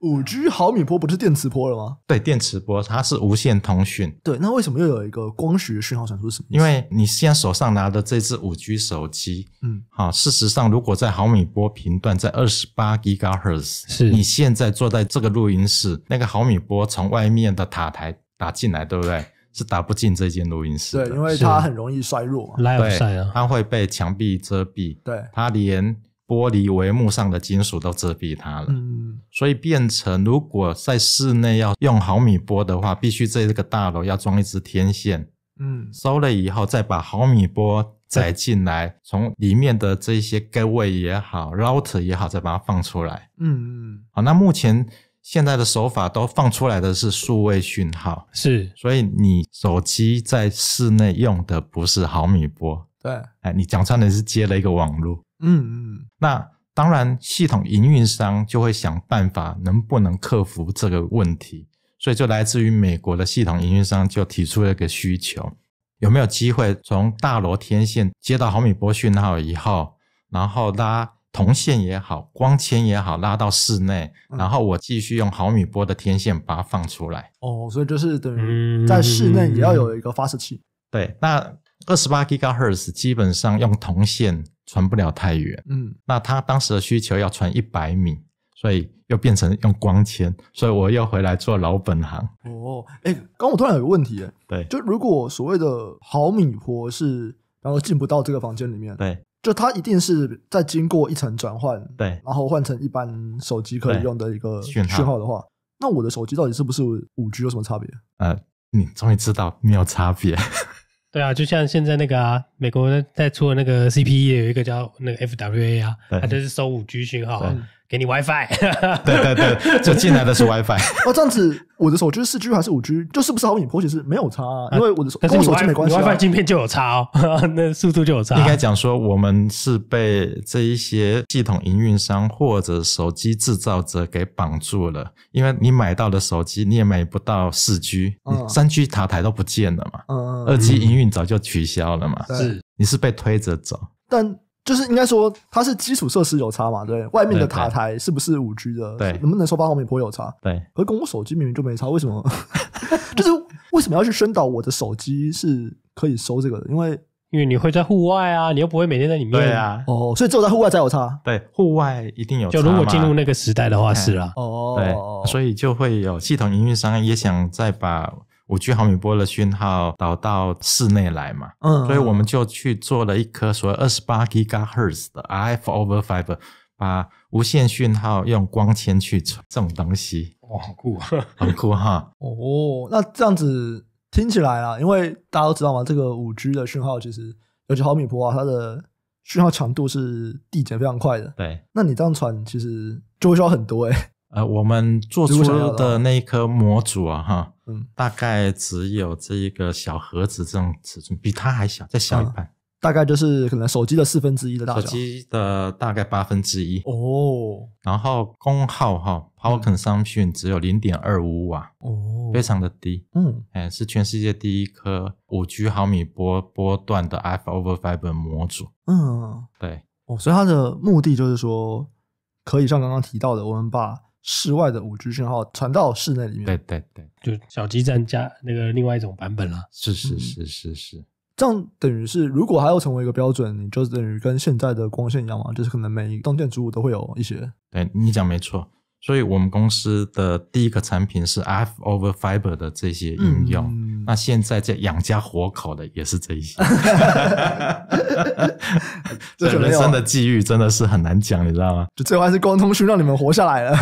Speaker 1: 五 G 毫米波不是电磁波了吗？
Speaker 2: 对，电磁波它是无线通讯。
Speaker 1: 对，那为什么又有一个光学讯号传输？什么？因
Speaker 2: 为你现在手上拿的这只五 G 手机，嗯，好，事实上，如果在毫米波频段在二十八 GHz，是你现在坐在这个录音室，那个毫米波从外面的塔台打进来，对不对？是打不进这间录音室
Speaker 1: 的，对，因为它很容易衰弱，嘛，啊，
Speaker 2: 它会被墙壁遮蔽，对，它连。玻璃帷幕上的金属都遮蔽它了，嗯，所以变成如果在室内要用毫米波的话，必须在这个大楼要装一支天线，嗯，收了以后再把毫米波载进来，从里面的这些个位也好，router 也好，再把它放出来，嗯嗯，好，那目前现在的手法都放出来的是数位讯号，是，所以你手机在室内用的不是毫米波，对，哎，你讲穿的是接了一个网络，嗯嗯，那当然，系统营运商就会想办法能不能克服这个问题，所以就来自于美国的系统营运商就提出了一个需求，有没有机会从大罗天线接到毫米波讯号以后，然后拉铜线也好，光纤也好，拉到室内，然后我继续用毫米波的天线把它放出来。
Speaker 1: 哦，所以就是等于在室内也要有一个发射器。
Speaker 2: 对，那。二十八吉赫兹基本上用铜线传不了太远，嗯，那他当时的需求要传一百米，所以又变成用光纤，所以我又回来做老本行。
Speaker 1: 哦，哎，刚我突然有个问题，哎，对，就如果所谓的毫米波是然后进不到这个房间里面，对，就它一定是在经过一层转换，对，然后换成一般手机可以用的一个讯号的话，那我的手机到底是不是五 G 有什么差别？
Speaker 2: 呃，你终于知道没有差别。
Speaker 3: 对啊，就像现在那个啊，美国在出的那个 CPE，有一个叫那个 FWA 啊，它就是收五 G 讯号。给你 WiFi，对对对，就进来的是 WiFi。
Speaker 1: 哦，这样子，我的手机是四 G 还是五 G？就是不是毫米波其是没有差，啊，因为我的手、跟我手机没关系，WiFi 镜片
Speaker 3: 就有差哦，那速度就有差。应该讲
Speaker 2: 说，我们是被这一些系统营运商或者手机制造者给绑住了，因为你买到的手机你也买不到四 G，三 G 塔台都不见了嘛，二 G 营运早就取消了嘛，是你是被推着走，
Speaker 1: 但。就是应该说它是基础设施有差嘛，对，外面的塔台是不是五 G 的？对，能不能收八毫米波有差？对，而我手机明明就没差，为什么？就是为什么要去宣导我的手机是可以收这个？的？因为因为你会在户
Speaker 3: 外啊，你又不会每天在里面对啊，
Speaker 1: 哦，所以只有在户外才有差。
Speaker 3: 对，户外一定有。就如果进入那个时代的话，是啊。
Speaker 2: 哦，对，所以就会有系统营运商也想再把。五 G 毫米波的讯号导到室内来嘛，嗯，所以我们就去做了一颗所谓二十八 GHz 的 RF over fiber，把无线讯号用光纤去传，这种东西，哇，好
Speaker 3: 酷啊，很
Speaker 2: 酷哈。
Speaker 1: 哦，那这样子听起来啊，因为大家都知道嘛，这个五 G 的讯号其实尤其毫米波啊，它的讯号强度是递减非常快的，对。那你这样传，其实就会需要很多哎。
Speaker 2: 呃，我们做出的那一颗模组啊，哈，嗯，大概只有这个小盒子这种尺寸，比它还小，再小一半，
Speaker 1: 大概就是可能手机的四分之一的大小，手
Speaker 2: 机的大概八分之一哦。然后功耗哈，Power Consumption 只有零点二五瓦
Speaker 1: 哦，非常的低，嗯，
Speaker 2: 哎，是全世界第一颗五 G 毫米波波段的 F Over Fiber 模组，嗯，对，
Speaker 1: 哦，所以它的目的就是说，可以像刚刚提到的，我们把室外的五 G 信号传到室内里面，
Speaker 2: 对
Speaker 3: 对
Speaker 1: 对，就小基站加那个另外一种版
Speaker 3: 本了。是是是是是，
Speaker 1: 这样等于是如果还要成为一个标准，你就等于跟现在的光线一样嘛，就是可能每一栋建筑物都会有一些。
Speaker 2: 对你讲没错，所以我们公司的第一个产品是 F over Fiber 的这些应用。那现在在养家活口的也是这一些，这人生的际遇真的是很难讲，你知
Speaker 1: 道吗？最后还是光通讯让你们活下来了。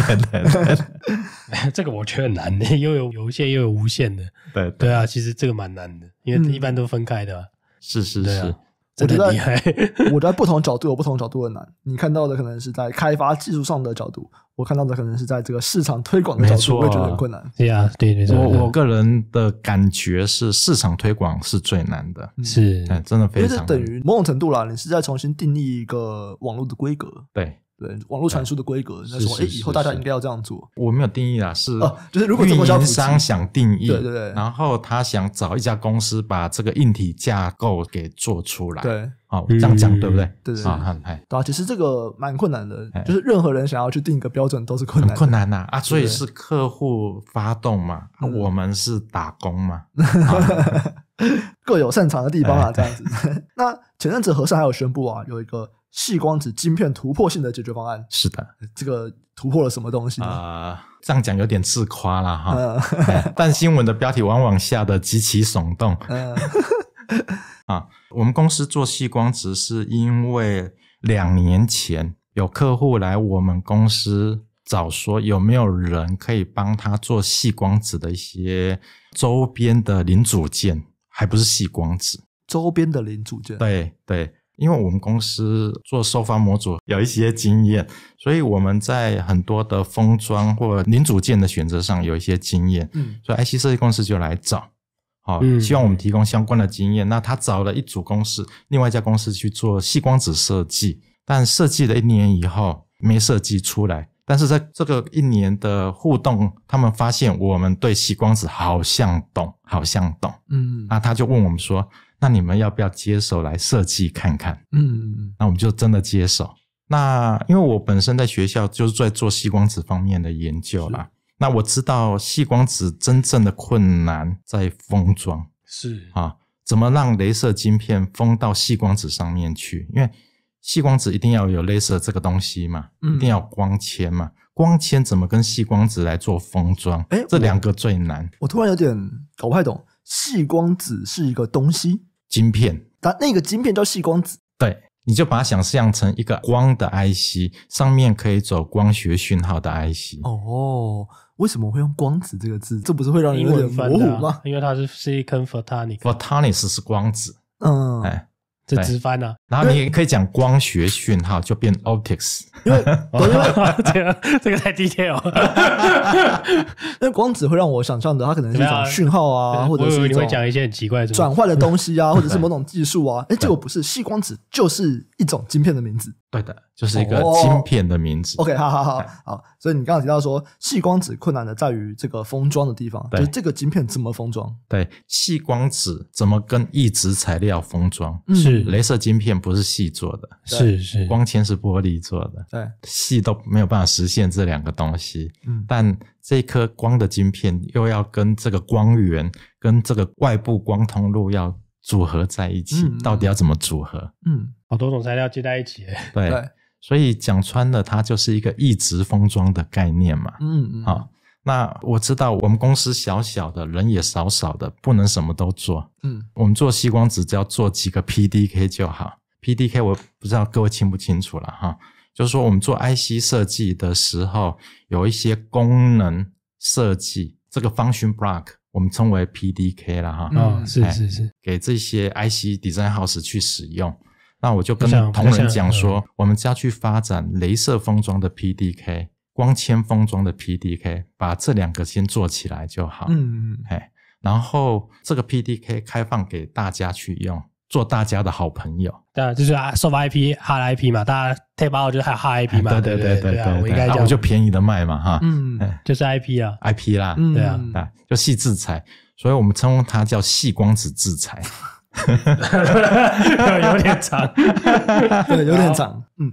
Speaker 1: 这个我觉得难的，又有有线又有无线的。对对啊，其实这个蛮难的，因为一般都分开的。
Speaker 2: 是是是。我觉得，
Speaker 1: 我觉得不同角度有不同角度的难。你看到的可能是在开发技术上的角度，我看到的可能是在这个市场推广的角度，会觉得很困难。
Speaker 2: 对呀，对对。对。我我个人的感觉是，市场推广是最难的，是，真的非常。就是等于
Speaker 1: 某种程度啦，你是在重新定义一个网络的规格。
Speaker 2: 对。对网
Speaker 1: 络传输的规格，那说：“哎，以后大家应该要这样做。”
Speaker 2: 我没有定义啊，是，就是如果运营商想定义，对对对，然后他想找一家公司把这个硬体架构给做出来，对，好这样讲对不对？对对啊，
Speaker 1: 对啊，其实这个蛮困难的，就是任何人想要去定一个标准都是困难，很困难呐啊！所以
Speaker 2: 是客户发动嘛，我们是打工嘛
Speaker 1: 各有擅长的地方啊，这样子。那前阵子和尚还有宣布啊，有一个。细光子晶片突破性的解决方案是的，这个突破了什么东西
Speaker 2: 啊？这样讲有点自夸了哈。但新闻的标题往往下的极其耸动。嗯，啊，我们公司做细光子是因为两年前有客户来我们公司找说有没有人可以帮他做细光子的一些周边的零组件，还不是细光子
Speaker 1: 周边的零组件。对
Speaker 2: 对。因为我们公司做收发模组有一些经验，所以我们在很多的封装或零组件的选择上有一些经验。嗯，所以 IC 设计公司就来找，好，希望我们提供相关的经验。那他找了一组公司，另外一家公司去做细光子设计，但设计了一年以后没设计出来。但是在这个一年的互动，他们发现我们对细光子好像懂，好像懂。嗯，那他就问我们说。那你们要不要接手来设计看看？
Speaker 1: 嗯，
Speaker 2: 那我们就真的接手。那因为我本身在学校就是在做细光子方面的研究啦，那我知道细光子真正的困难在封装，是啊，怎么让镭射晶片封到细光子上面去？因为细光子一定要有镭射这个东西嘛，一定要光纤嘛，光纤怎么跟细光子来做封装？哎，这两个最难。我突然有点搞不太懂，细光子是一个东西。晶片，
Speaker 1: 但那个晶片叫细光子，
Speaker 2: 对，你就把它想象成一个光的 IC，上面可以走光学讯号的 IC。
Speaker 1: 哦为什么会用光子这个
Speaker 3: 字？这不是会让英文糊吗？因为它是 Silicon p h o t o n i c p
Speaker 2: h o t o n i c s 是光子。
Speaker 3: 嗯，哎。
Speaker 2: 直翻
Speaker 1: 呐，然后你也
Speaker 2: 可以讲光学讯号就变 optics，因
Speaker 1: 为 这个这个太 detail，因为光子会让我想象的，它可能是一种讯号啊，或者是你会讲一些很奇怪的转换的东西啊，或者是某种技术啊，哎，结果不是细光子就是一种晶片的名字，对的，就是一个晶
Speaker 2: 片的名字。
Speaker 1: OK，好好好，好，所以你刚刚提到说细光子困难的在于这个封装的地方，就这个晶片怎么封装？
Speaker 2: 对，细光子怎么跟异质材料封装？是。镭射晶片不是细做的，是是，光纤是玻璃做的，对，细都没有办法实现这两个东西。但这颗光的晶片又要跟这个光源、跟这个外部光通路要组合在一起，到底要怎么组合？
Speaker 3: 嗯，好多种材料接在一起。对，
Speaker 2: 所以讲穿了，它就是一个一直封装的概念嘛。嗯嗯。好。那我知道我们公司小小的人也少少的，不能什么都做。嗯，我们做吸光纸只要做几个 PDK 就好。PDK 我不知道各位清不清楚了哈，就是说我们做 IC 设计的时候，有一些功能设计，这个 function block 我们称为 PDK 了哈。嗯，是是是，给这些 IC design house 去使用。那我就跟同仁讲说，我们要去发展镭射封装的 PDK。光纤封装的 PDK，把这两个先做起来就好。嗯嗯，哎，然后这个 PDK 开放给大家去用，做大家的好朋友。
Speaker 3: 对，啊，就是 s o f IP、hard IP 嘛，大家 take 包，我就还 hard IP 嘛。对对对对对，我应该我就
Speaker 2: 便宜的卖嘛哈。嗯，
Speaker 3: 就是 IP 啊
Speaker 2: ，IP 啦。嗯，对啊，对，就细制裁，所以我们称呼它叫细光子制裁。
Speaker 1: 有点长，对，有点长，嗯。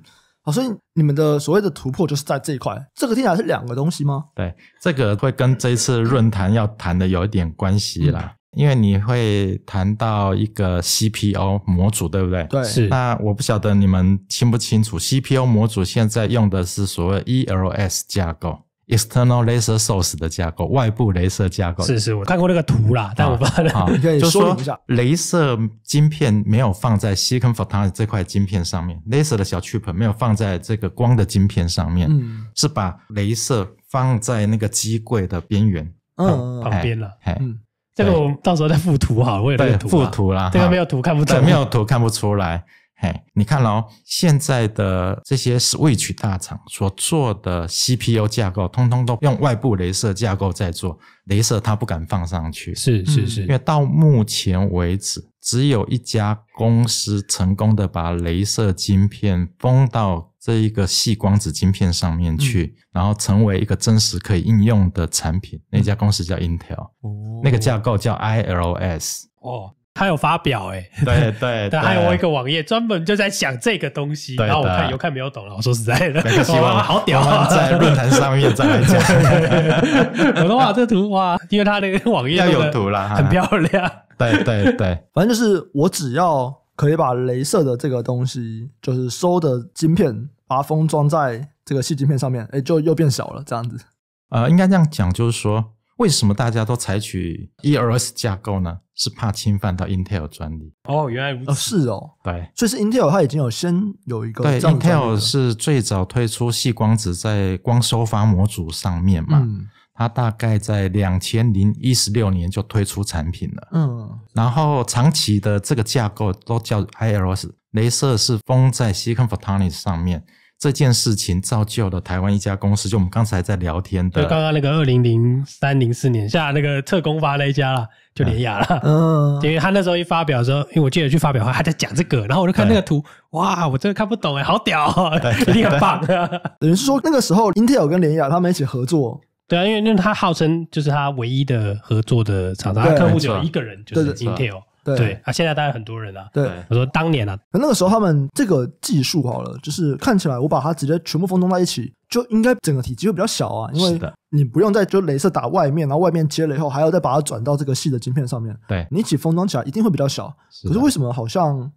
Speaker 1: 所以你们的所谓的突破就是在这一块，这个听起来是两个东西吗？
Speaker 2: 对，这个会跟这一次论坛要谈的有一点关系啦，因为你会谈到一个 c p o 模组，对不对？对，是。那我不晓得你们清不清楚 c p o 模组现在用的是所谓 ELS 架构。External laser source 的架构，外部镭射架构。是是，我
Speaker 3: 看过那个图啦，但我忘了。就说
Speaker 2: 镭射晶片没有放在 Silicon photonics 这块晶片上面，l a s e r 的小 i 盆没有放在这个光的晶片上面，嗯，是把镭射放在那个机柜的边缘，嗯，旁边了。嗯，
Speaker 3: 这个我到时候再附图好了，我有那个图。附图
Speaker 2: 啦，这个没有图
Speaker 3: 看不到，没有
Speaker 2: 图看不出来。哎，你看咯，哦，现在的这些 switch 大厂所做的 CPU 架构，通通都用外部镭射架构在做，镭射它不敢放上去，是是是，因为到目前为止，只有一家公司成功的把镭射晶片封到这一个细光子晶片上面去，然后成为一个真实可以应用的产品，那家公司叫 Intel，哦、那个架构叫 ILS
Speaker 3: 哦。他有发表哎，对对，但还有我一个网页专门就在讲这个东西，然后我看有看没有懂了。我说实在的，希 哇，好屌啊！在论坛上面再来讲，我说哇，这个图哇，因为他那个网页要有图了，很漂亮。对对对，
Speaker 1: 反正就是我只要可以把镭射的这个东西，就是收的晶片，把它封装在这个细晶片上面，哎，就又变小了这样子。
Speaker 2: 呃，应该这样讲，就是说，为什么大家都采取 E L S 架构呢？是怕侵犯到 Intel 专利
Speaker 1: 哦，原来哦是哦，对，所以是 Intel 它已经有先有一个对 Intel
Speaker 2: 是最早推出细光子在光收发模组上面嘛，它大概在两千零一十六年就推出产品了，嗯，然后长期的这个架构都叫 ILS 镭射是封在 Silicon Photonics 上面，这件事情造就了台湾一家公司，就我们刚才在聊天的，就刚
Speaker 3: 刚那个二零零三零四年下那个特工发那家了。就连雅了，嗯，因为他那时候一发表的时候，因为我记得去发表
Speaker 1: 话他在讲这个，然后我就看那个
Speaker 3: 图，哇，我真的看不懂哎，好屌，一定很棒。
Speaker 1: 等于是说那个时候，Intel 跟联雅他们一起合作，
Speaker 3: 对啊，因为因为他号称就是他唯一的合作的
Speaker 1: 厂商，他客户只有一个人，就是 Intel。对
Speaker 3: 啊，现在当然很多人了。对，我说当年啊，
Speaker 1: 那个时候他们这个技术好了，就是看起来我把它直接全部封装在一起，就应该整个体积会比较小啊，因为你不用再就镭射打外面，然后外面接了以后，还要再把它转到这个细的晶片上面。对你一起封装起来，一定会比较小。可是为什么好像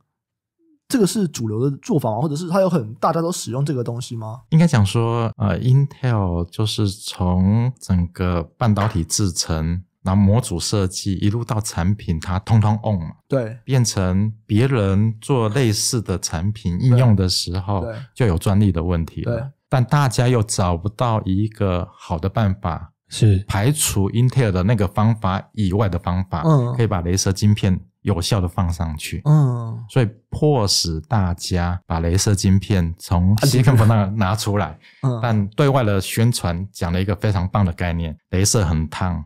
Speaker 1: 这个是主流的做法吗？或者是它有很大家都使用这个东西吗？应
Speaker 2: 该讲说，呃，Intel 就是从整个半导体制成。那模组设计一路到产品，它通通 on 嘛，对，变成别人做类似的产品应用的时候，就有专利的问题。了。但大家又找不到一个好的办法，是排除 Intel 的那个方法以外的方法，可以把镭射晶片有效的放上去。嗯，所以迫使大家把镭射晶片从芯片板那拿出来。嗯，但对外的宣传讲了一个非常棒的概念：镭射很烫。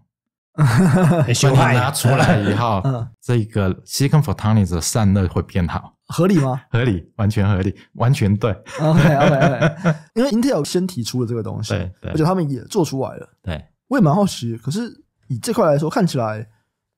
Speaker 1: 把 你拿出来以后，
Speaker 2: 这个 silicon photonics 的散热会变好，合理吗？合理，完全合理，完全对。OK OK
Speaker 1: OK，因为 Intel 先提出了这个东西，对，而且他们也做出来了。对，我也蛮好奇。可是以这块来说，看起来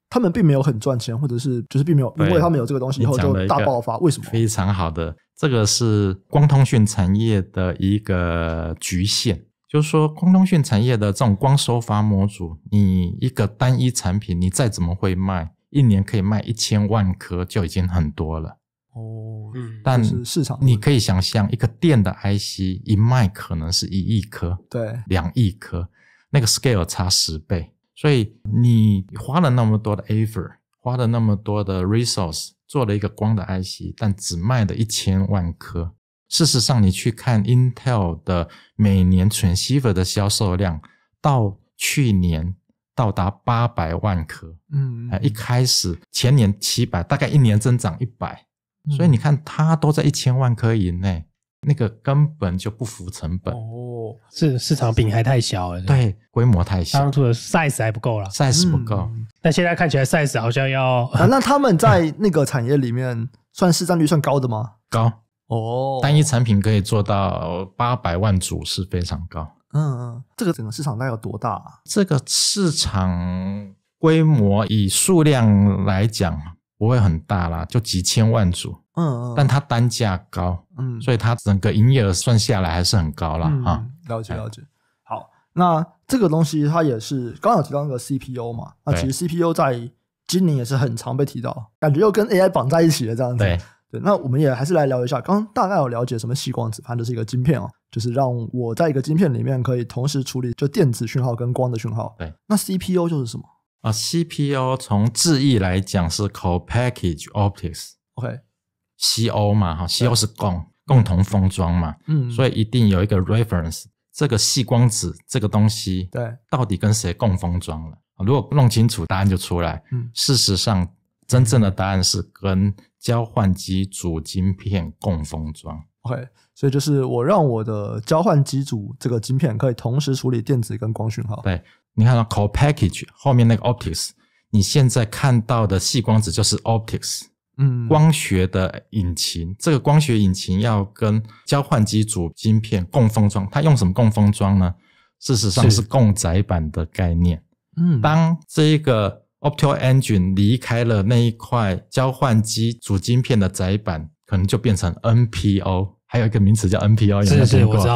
Speaker 1: 他们并没有很赚钱，或者是就是并没有，因为他们有这个东西以后就大爆
Speaker 2: 发。为什么？非常好的，这个是光通讯产业的一个局限。就是说，光通讯产业的这种光收发模组，你一个单一产品，你再怎么会卖，一年可以卖一千万颗，就已经很多了。
Speaker 1: 哦，嗯，但
Speaker 2: 市场你可以想象，一个电的 IC 一卖可能是一亿颗，对，两亿颗，那个 scale 差十倍。所以你花了那么多的 effort，花了那么多的 resource，做了一个光的 IC，但只卖了一千万颗。事实上，你去看 Intel 的每年 v e r 的销售量，到去年到达八百万颗。嗯，一开始前年七百，大概一年增长一百，所以你看它都在一千万颗以内，那个根本就不符成
Speaker 3: 本。哦，是市场饼还太小了。对，规模太小。当初的 size 还不够了
Speaker 1: ，size 不够。但现在看起来 size 好像要……那他们在那个产业里面算市占率算高的吗？
Speaker 2: 高。哦，单一产品可以做到八百万组是非常高。
Speaker 1: 嗯，嗯，这个整个市场大概有多大？
Speaker 2: 这个市场规模以数量来讲不会很大啦，就几千万组。嗯嗯，但它单价高，嗯，所以它整个营业额算下来还是很高了哈。
Speaker 1: 了解了解。好，那这个东西它也是刚刚提到那个 CPU 嘛？那其实 CPU 在今年也是很常被提到，感觉又跟 AI 绑在一起了这样子。对。对，那我们也还是来聊一下，刚大概有了解什么细光子，反正就是一个晶片啊，就是让我在一个晶片里面可以同时处理就电子讯号跟光的讯号。对，那 CPU 就是什么
Speaker 2: 啊？CPU 从字义来讲是 c o p a c k a g e o p t i c s o k c o 嘛哈 c o 是共共同封装嘛，嗯，所以一定有一个 reference，这个细光子这个东西，对，到底跟谁共封装了？如果不弄清楚，答案就出来。嗯，事实上。真正的答案是跟交换机组晶片共封装。
Speaker 1: OK，所以就是我让我的交换机组这个晶片可以同时处理电子跟光讯号。
Speaker 2: 对你看到 c o l l package 后面那个 optics，你现在看到的细光子就是 optics，嗯，光学的引擎。这个光学引擎要跟交换机组晶片共封装，它用什么共封装呢？事实上是共载板的概念。嗯，当这一个。o p t i o engine 离开了那一块交换机主晶片的窄板，可能就变成 NPO。还有一个名词叫 NPO，有没有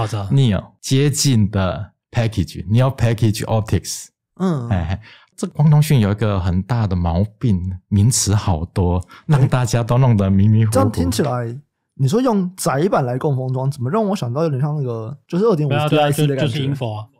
Speaker 2: 知道。n e i l 接近的 package，n e o package optics。嗯，哎，这光通讯有一个很大的毛病，名词好多，让大家都弄得迷
Speaker 3: 迷糊糊。这样听
Speaker 1: 起来。你说用窄板来供封装，怎么让我想到有点像那个，就是二点五 TIC 的感觉？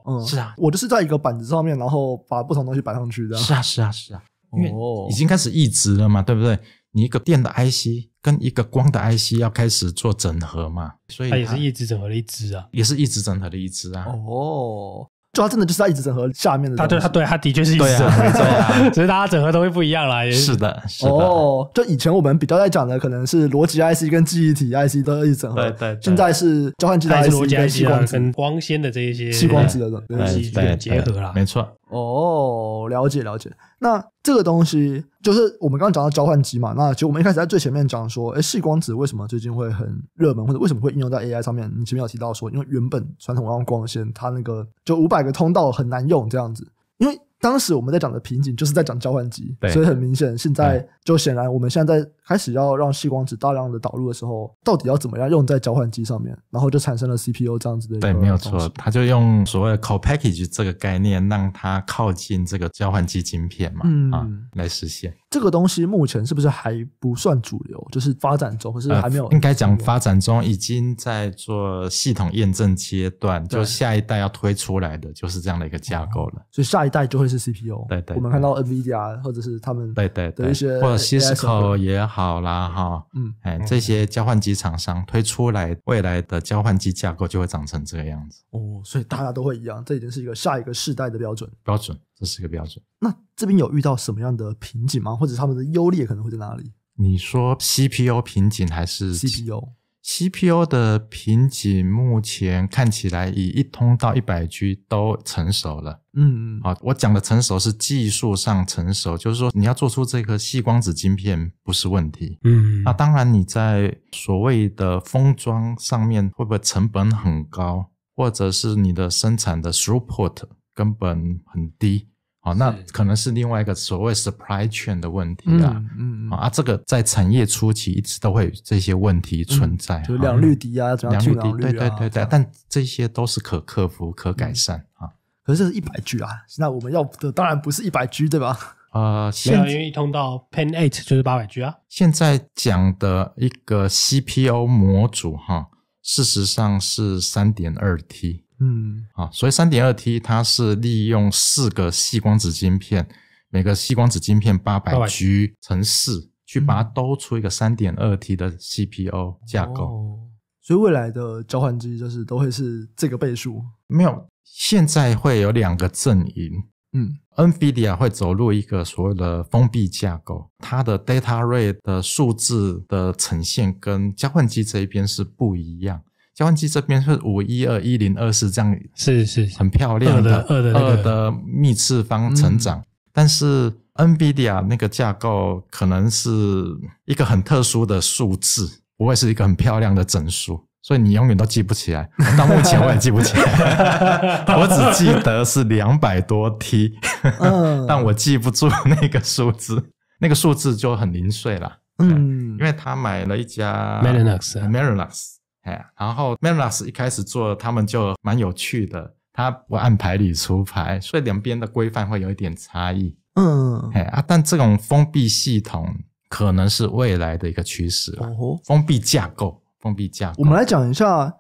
Speaker 1: 嗯，是啊，我就是在一个板子上面，然后把不同东西摆上去的。是啊，是
Speaker 2: 啊，是啊，
Speaker 3: 因为
Speaker 1: 已经
Speaker 2: 开始一直了嘛，对不对？你一个电的 IC 跟一个光的 IC 要开始做整合嘛，所以它也是一直
Speaker 3: 整合的一支啊，
Speaker 2: 也是一直整合的一支啊。
Speaker 1: 哦。就他真的就是他一直整合下面的，他对，他对，他的确是，一直整合，只是大家整合都会不一
Speaker 3: 样了，是的，是的。哦，
Speaker 1: 就以前我们比较在讲的，可能是逻辑 IC 跟记忆体 IC 的一整合，对对。现在是交换机的 IC 跟
Speaker 3: 光纤的这一些、激光子的这些结合了，没错。
Speaker 1: 哦，了解了解。那这个东西就是我们刚刚讲到交换机嘛？那就我们一开始在最前面讲说，哎，细光子为什么最近会很热门，或者为什么会应用在 AI 上面？你前面有提到说，因为原本传统光光纤它那个就五百个通道很难用这样子，因为当时我们在讲的瓶颈就是在讲交换机，所以很明显，现在就显然我们现在在。开始要让细光子大量的导入的时候，到底要怎么样用在交换机上面？然后就产生了 CPU 这样子的。对，没有错，
Speaker 2: 他就用所谓 “copackage” 的这个概念，让它靠近这个交换机晶片嘛，啊，来实现。
Speaker 1: 这个东西目前是不是还不算主流？就是发展中，可是还没有。应该讲发
Speaker 2: 展中，已经在做系统验证阶段。就下一代要推出来的就是这样的一个架构了。
Speaker 1: 所以下一代就会是 CPU。对对。我们看到 NVIDIA 或者是他们对对的一些或者 Cisco
Speaker 2: 也。好啦哈，嗯，哎，这些交换机厂商推出来未来的交换机架构就会长成这个样
Speaker 1: 子。哦，所以大家都会一样，这已经是一个下一个世代的标准。
Speaker 2: 标准，这是一个标准。
Speaker 1: 那这边有遇到什么样的瓶颈吗？或者他们的优劣可能会在哪里？
Speaker 2: 你说 CPU 瓶颈还是 CPU？C P U 的瓶颈目前看起来，以一通道一百 G 都成熟了。嗯嗯，啊，我讲的成熟是技术上成熟，就是说你要做出这个细光子晶片不是问题。嗯，那当然你在所谓的封装上面会不会成本很高，或者是你的生产的 t h r o u g h p u t 根本很低？好，那可能是另外一个所谓 supply chain 的问题啊，嗯嗯啊，这个在产业初期一直都会这些问题存在，就两率低啊，两率低，对对对对，但这些都
Speaker 1: 是可克服、可改善啊。可是，这一百 G 啊，
Speaker 2: 那我们要的当
Speaker 1: 然不是一百 G 对吧？呃，现在因为
Speaker 3: 一通道 Pan
Speaker 1: Eight 就是八百 G 啊。
Speaker 2: 现在讲的一个 CPU 模组哈，事实上是三点二 T。嗯，好，所以三点二 T 它是利用四个细光子晶片，每个细光子晶片八百 G 乘四，去把它兜出一个三点二 T 的 CPU 架构。
Speaker 1: 所以未来的交换机就是都会是这个倍数。
Speaker 2: 没有，现在会有两个阵营。嗯，NVIDIA 会走入一个所谓的封闭架构，它的 data rate 的数字的呈现跟交换机这一边是不一样。交换机这边是五一二一零二四这样，是是，很漂亮的二的二的密次方成长。但是 NVIDIA 那个架构可能是一个很特殊的数字，不会是一个很漂亮的整数，所以你永远都记不起来。到目前我也记不起来，我只记得是两百多 T，但我记不住那个数字，那个数字就很零碎了。嗯，因为他买了一家 m a r i n u x m a r i n u x 哎，然后 Memlus 一开始做，他们就蛮有趣的，他不按牌理出牌，所以两边的规范会有一点差异。嗯，哎啊，但这种封闭系统可能是未来的一个趋势
Speaker 1: 哦吼，封闭架构，封闭架构。我们来讲一下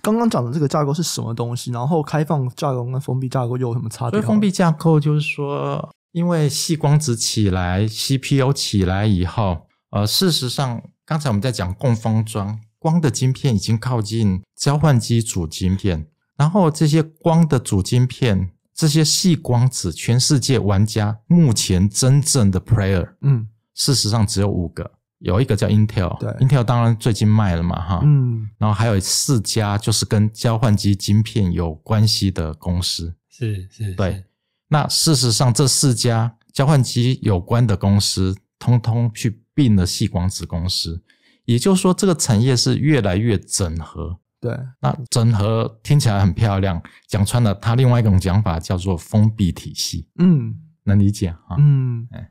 Speaker 1: 刚刚讲的这个架构是什么东西，然后开放架构跟封闭架构又有什么差别？封闭架构就是
Speaker 2: 说，因为细光子起来，CPU 起来以后，呃，事实上刚才我们在讲供封装。光的晶片已经靠近交换机主晶片，然后这些光的主晶片，这些细光子，全世界玩家目前真正的 player，嗯，事实上只有五个，有一个叫 Intel，对，Intel 当然最近卖了嘛，哈，嗯，然后还有四家就是跟交换机晶片有关系的公司，
Speaker 3: 是是，
Speaker 2: 对，那事实上这四家交换机有关的公司，通通去并了细光子公司。也就是说，这个产业是越来越整合。对，那整合听起来很漂亮，讲穿了，它另外一种讲法叫做封闭体系。嗯，能理解
Speaker 1: 啊。嗯，哎，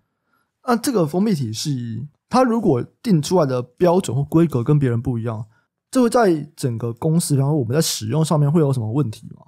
Speaker 1: 那这个封闭体系，它如果定出来的标准或规格跟别人不一样，这会在整个公司，然后我们在使用上面会有什么问题吗？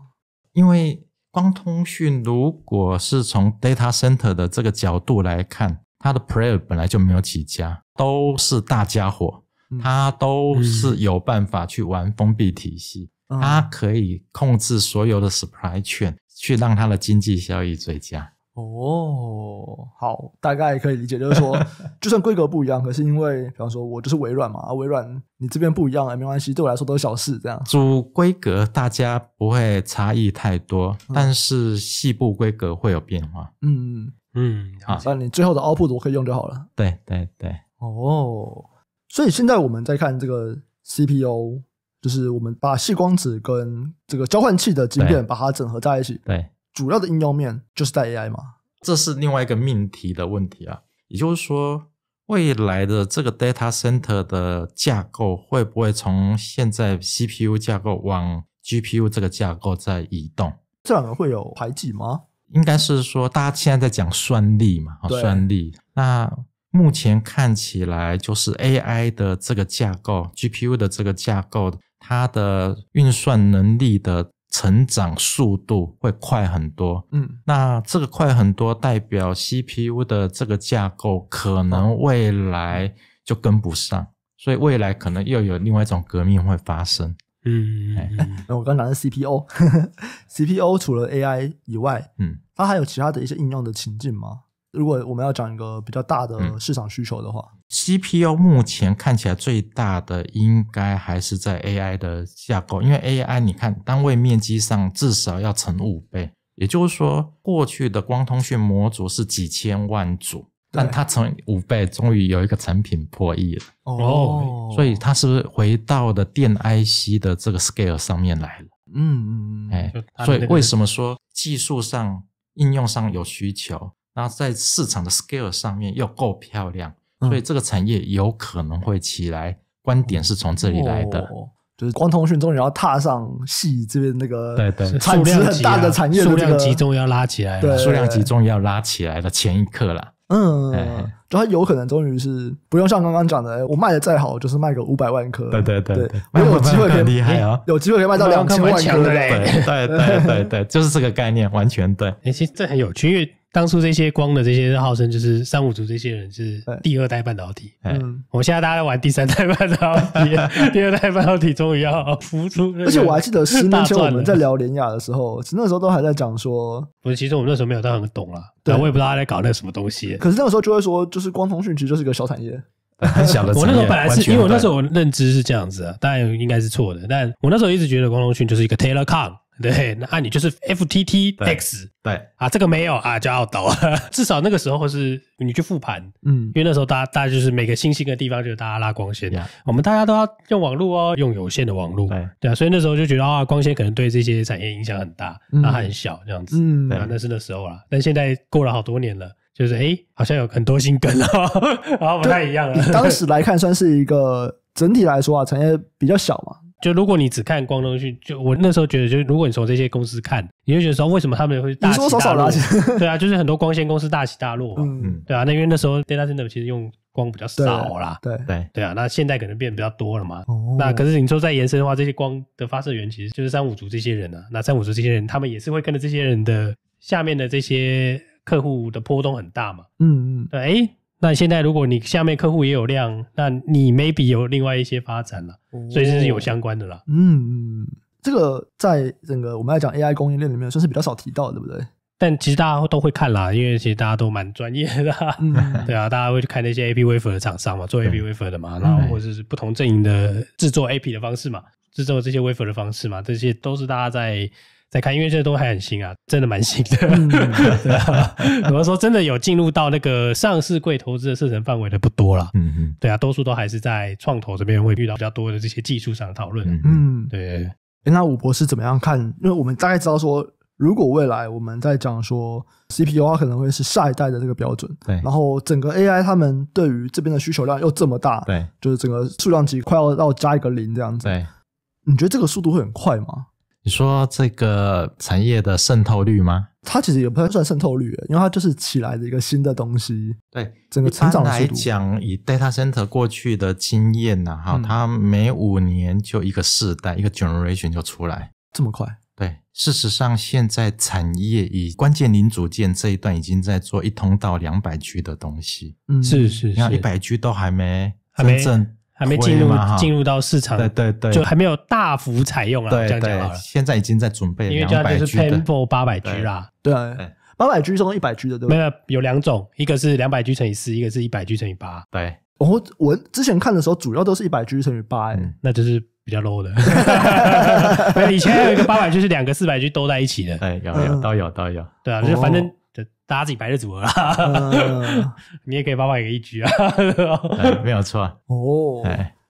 Speaker 1: 因为
Speaker 2: 光通讯如果是从 data center 的这个角度来看，它的 player 本来就没有几家，都是大家伙。它都是有办法去玩封闭体系，它可以控制所有的 supply 券，去让它的经济效益最佳。
Speaker 1: 哦，好，大概可以理解，就是说，就算规格不一样，可是因为，比方说我就是微软嘛，微软你这边不一样，没关系，对我来说都是小事。这样
Speaker 2: 主规格大家不会差异太多，但是细部规格会有变化。
Speaker 1: 嗯嗯，嗯，好，那你最后的 out put 我可以用就好了。
Speaker 2: 对对对，
Speaker 1: 哦。所以现在我们在看这个 CPU，就是我们把细光子跟这个交换器的晶片把它整合在一起。对，主要的应用面就是带 AI 嘛。这是另外一个
Speaker 2: 命题的问题啊，也就是说，未来的这个 data center 的架构会不会从现在 CPU 架构往 GPU 这个架构在移动？
Speaker 1: 这两个会有排挤吗？
Speaker 2: 应该是说，大家现在在讲算力嘛，算力那。目前看起来，就是 AI 的这个架构，GPU 的这个架构，它的运算能力的成长速度会快很多。嗯，那这个快很多，代表 CPU 的这个架构可能未来就跟不上，所以未来可能又有另外一种革命会发生。
Speaker 1: 嗯，我刚讲的 CPU，CPU 除了 AI 以外，嗯，它还有其他的一些应用的情境吗？如果我们要讲一个比较大的市场需求的话
Speaker 2: c p u 目前看起来最大的应该还是在 AI 的架构，因为 AI 你看单位面积上至少要乘五倍，也就是说过去的光通讯模组是几千万组，但它乘五倍，终于有一个产品破亿了
Speaker 3: 哦，
Speaker 2: 所以它是不是回到了电 IC 的这个 scale 上面来了？
Speaker 3: 嗯嗯
Speaker 1: 嗯，哎，所以为什么说
Speaker 2: 技术上、应用上有需求？那在市场的 scale 上面又够漂亮，所以这个产业有可能会起来。观点是从这里来的，
Speaker 1: 就是光通讯终于要踏上系这边那个对对，产量很大的产业，数量集中要拉起来了，数量集
Speaker 2: 中要拉起来的前一刻了。
Speaker 1: 嗯，就它有可能终于是不用像刚刚讲的，我卖的再好就是卖个五百万颗，对对对，对，有机会更厉害啊，有机会可以卖到两千万颗的嘞，对对
Speaker 3: 对对，就是这个概念，完全对。哎，其实这很有趣。当初这些光的这些号称就是三五族这些人是第二代半导体，嗯，我们现在大家在玩第三代半导体，第二代半导体终于要浮出，而且我还记得十年前我们在
Speaker 1: 聊联雅的时候，那时候都还在讲说，
Speaker 3: 不是，其实我们那时候没有当然懂啦，对，我也不知道他在搞那
Speaker 1: 什么东西。可是那个时候就会说，就是光通讯其实就是一个小产业，很小的。我那时候本来是因为我那时候
Speaker 3: 我认知是这样子啊，当然应该是错的，但我那时候一直觉得光通讯就是一个 Taylor Comp。对，那啊，你就是 F T T X，对啊，这个没有啊，就要倒了。至少那个时候是你去复盘，嗯，因为那时候大家大家就是每个新兴的地方，就是大家拉光纤，我们大家都要用网络哦，用有线的网络，对啊，所以那时候就觉得啊，光纤可能对这些产业影响很大，那它很小这样子，啊，那是那时候啦，但现在过了好多年了，就是诶，好像有很多新梗了，
Speaker 1: 然 后不太一样了。当时 来看算是一个整体来说啊，产业比较小嘛。
Speaker 3: 就如果你只看光通讯，就我那时候觉得，就如果你从这些公司看，你就觉得说为什么他们会大起大落？对啊，就是很多光纤公司大起大落嘛。嗯嗯，对啊，那因为那时候 data center 其实用光比较少啦。对对对啊，那现在可能变得比较多了嘛。那可是你说再延伸的话，这些光的发射源其实就是三五族这些人啊。那三五族这些人，他们也是会跟着这些人的下面的这些客户的波动很大嘛。嗯嗯，对哎。那现在如果你下面客户也有量，那你 maybe 有另外一些发展了，所以这是有相关的啦。
Speaker 1: 嗯，这个在整个我们来讲 AI 供应链里面算是比较少提到，对不对？
Speaker 3: 但其实大家都会看啦，因为其实大家都蛮专业的，对啊，大家会去看那些 AP w a v e r 的厂商嘛，做 AP w a v e r 的嘛，然后或者是不同阵营的制作 AP 的方式嘛，制作这些 w a v e r 的方式嘛，这些都是大家在。再看，因为现在都还很新啊，真的蛮新的。怎 么说？真的有进入到那个上市柜投资的射程范围的不多了。嗯嗯，对啊，多数都还是在创投这边会遇到比较多的这些技术上的讨论。嗯，对。
Speaker 1: 那武博士怎么样看？因为我们大概知道说，如果未来我们在讲说 CPU 啊，可能会是下一代的这个标准。对。然后整个 AI，他们对于这边的需求量又这么大，对，就是整个数量级快要要加一个零这样子。对。你觉得这个速度会很快吗？
Speaker 2: 你说这个产业的渗透率吗？
Speaker 1: 它其实也不算算渗透率，因为它就是起来的一个新的东西。对，整个成长来
Speaker 2: 讲，以 data center 过去的经验呢，哈，它每五年就一个世代，一个 generation 就出来，这么快。对，事实上现在产业以关键零组件这一段已经在做一通道两百 G 的东西，嗯，是是，你看一百 G 都还没，还没。还没进入进入
Speaker 3: 到市场，对
Speaker 2: 对对，就还没
Speaker 3: 有大幅采用啊，这样就好了。现在已经
Speaker 2: 在准
Speaker 1: 备，因为这在就是 p a n u l 八百 G 啦，
Speaker 3: 对，八百 G 中一百 G 的对。没有，有两种，一个是两百 G 乘以四，一个是一百 G 乘以八。
Speaker 1: 对，我我之前看的时候，主要都是一百 G 乘以八，那就是比较 low 的。以前有一个八百 G 是两个
Speaker 3: 四百 G 都在一起的，哎，有有都有都有。对啊，就反正。大家自己排的组合啦，你也可以帮我一一局啊，没有错
Speaker 1: 哦。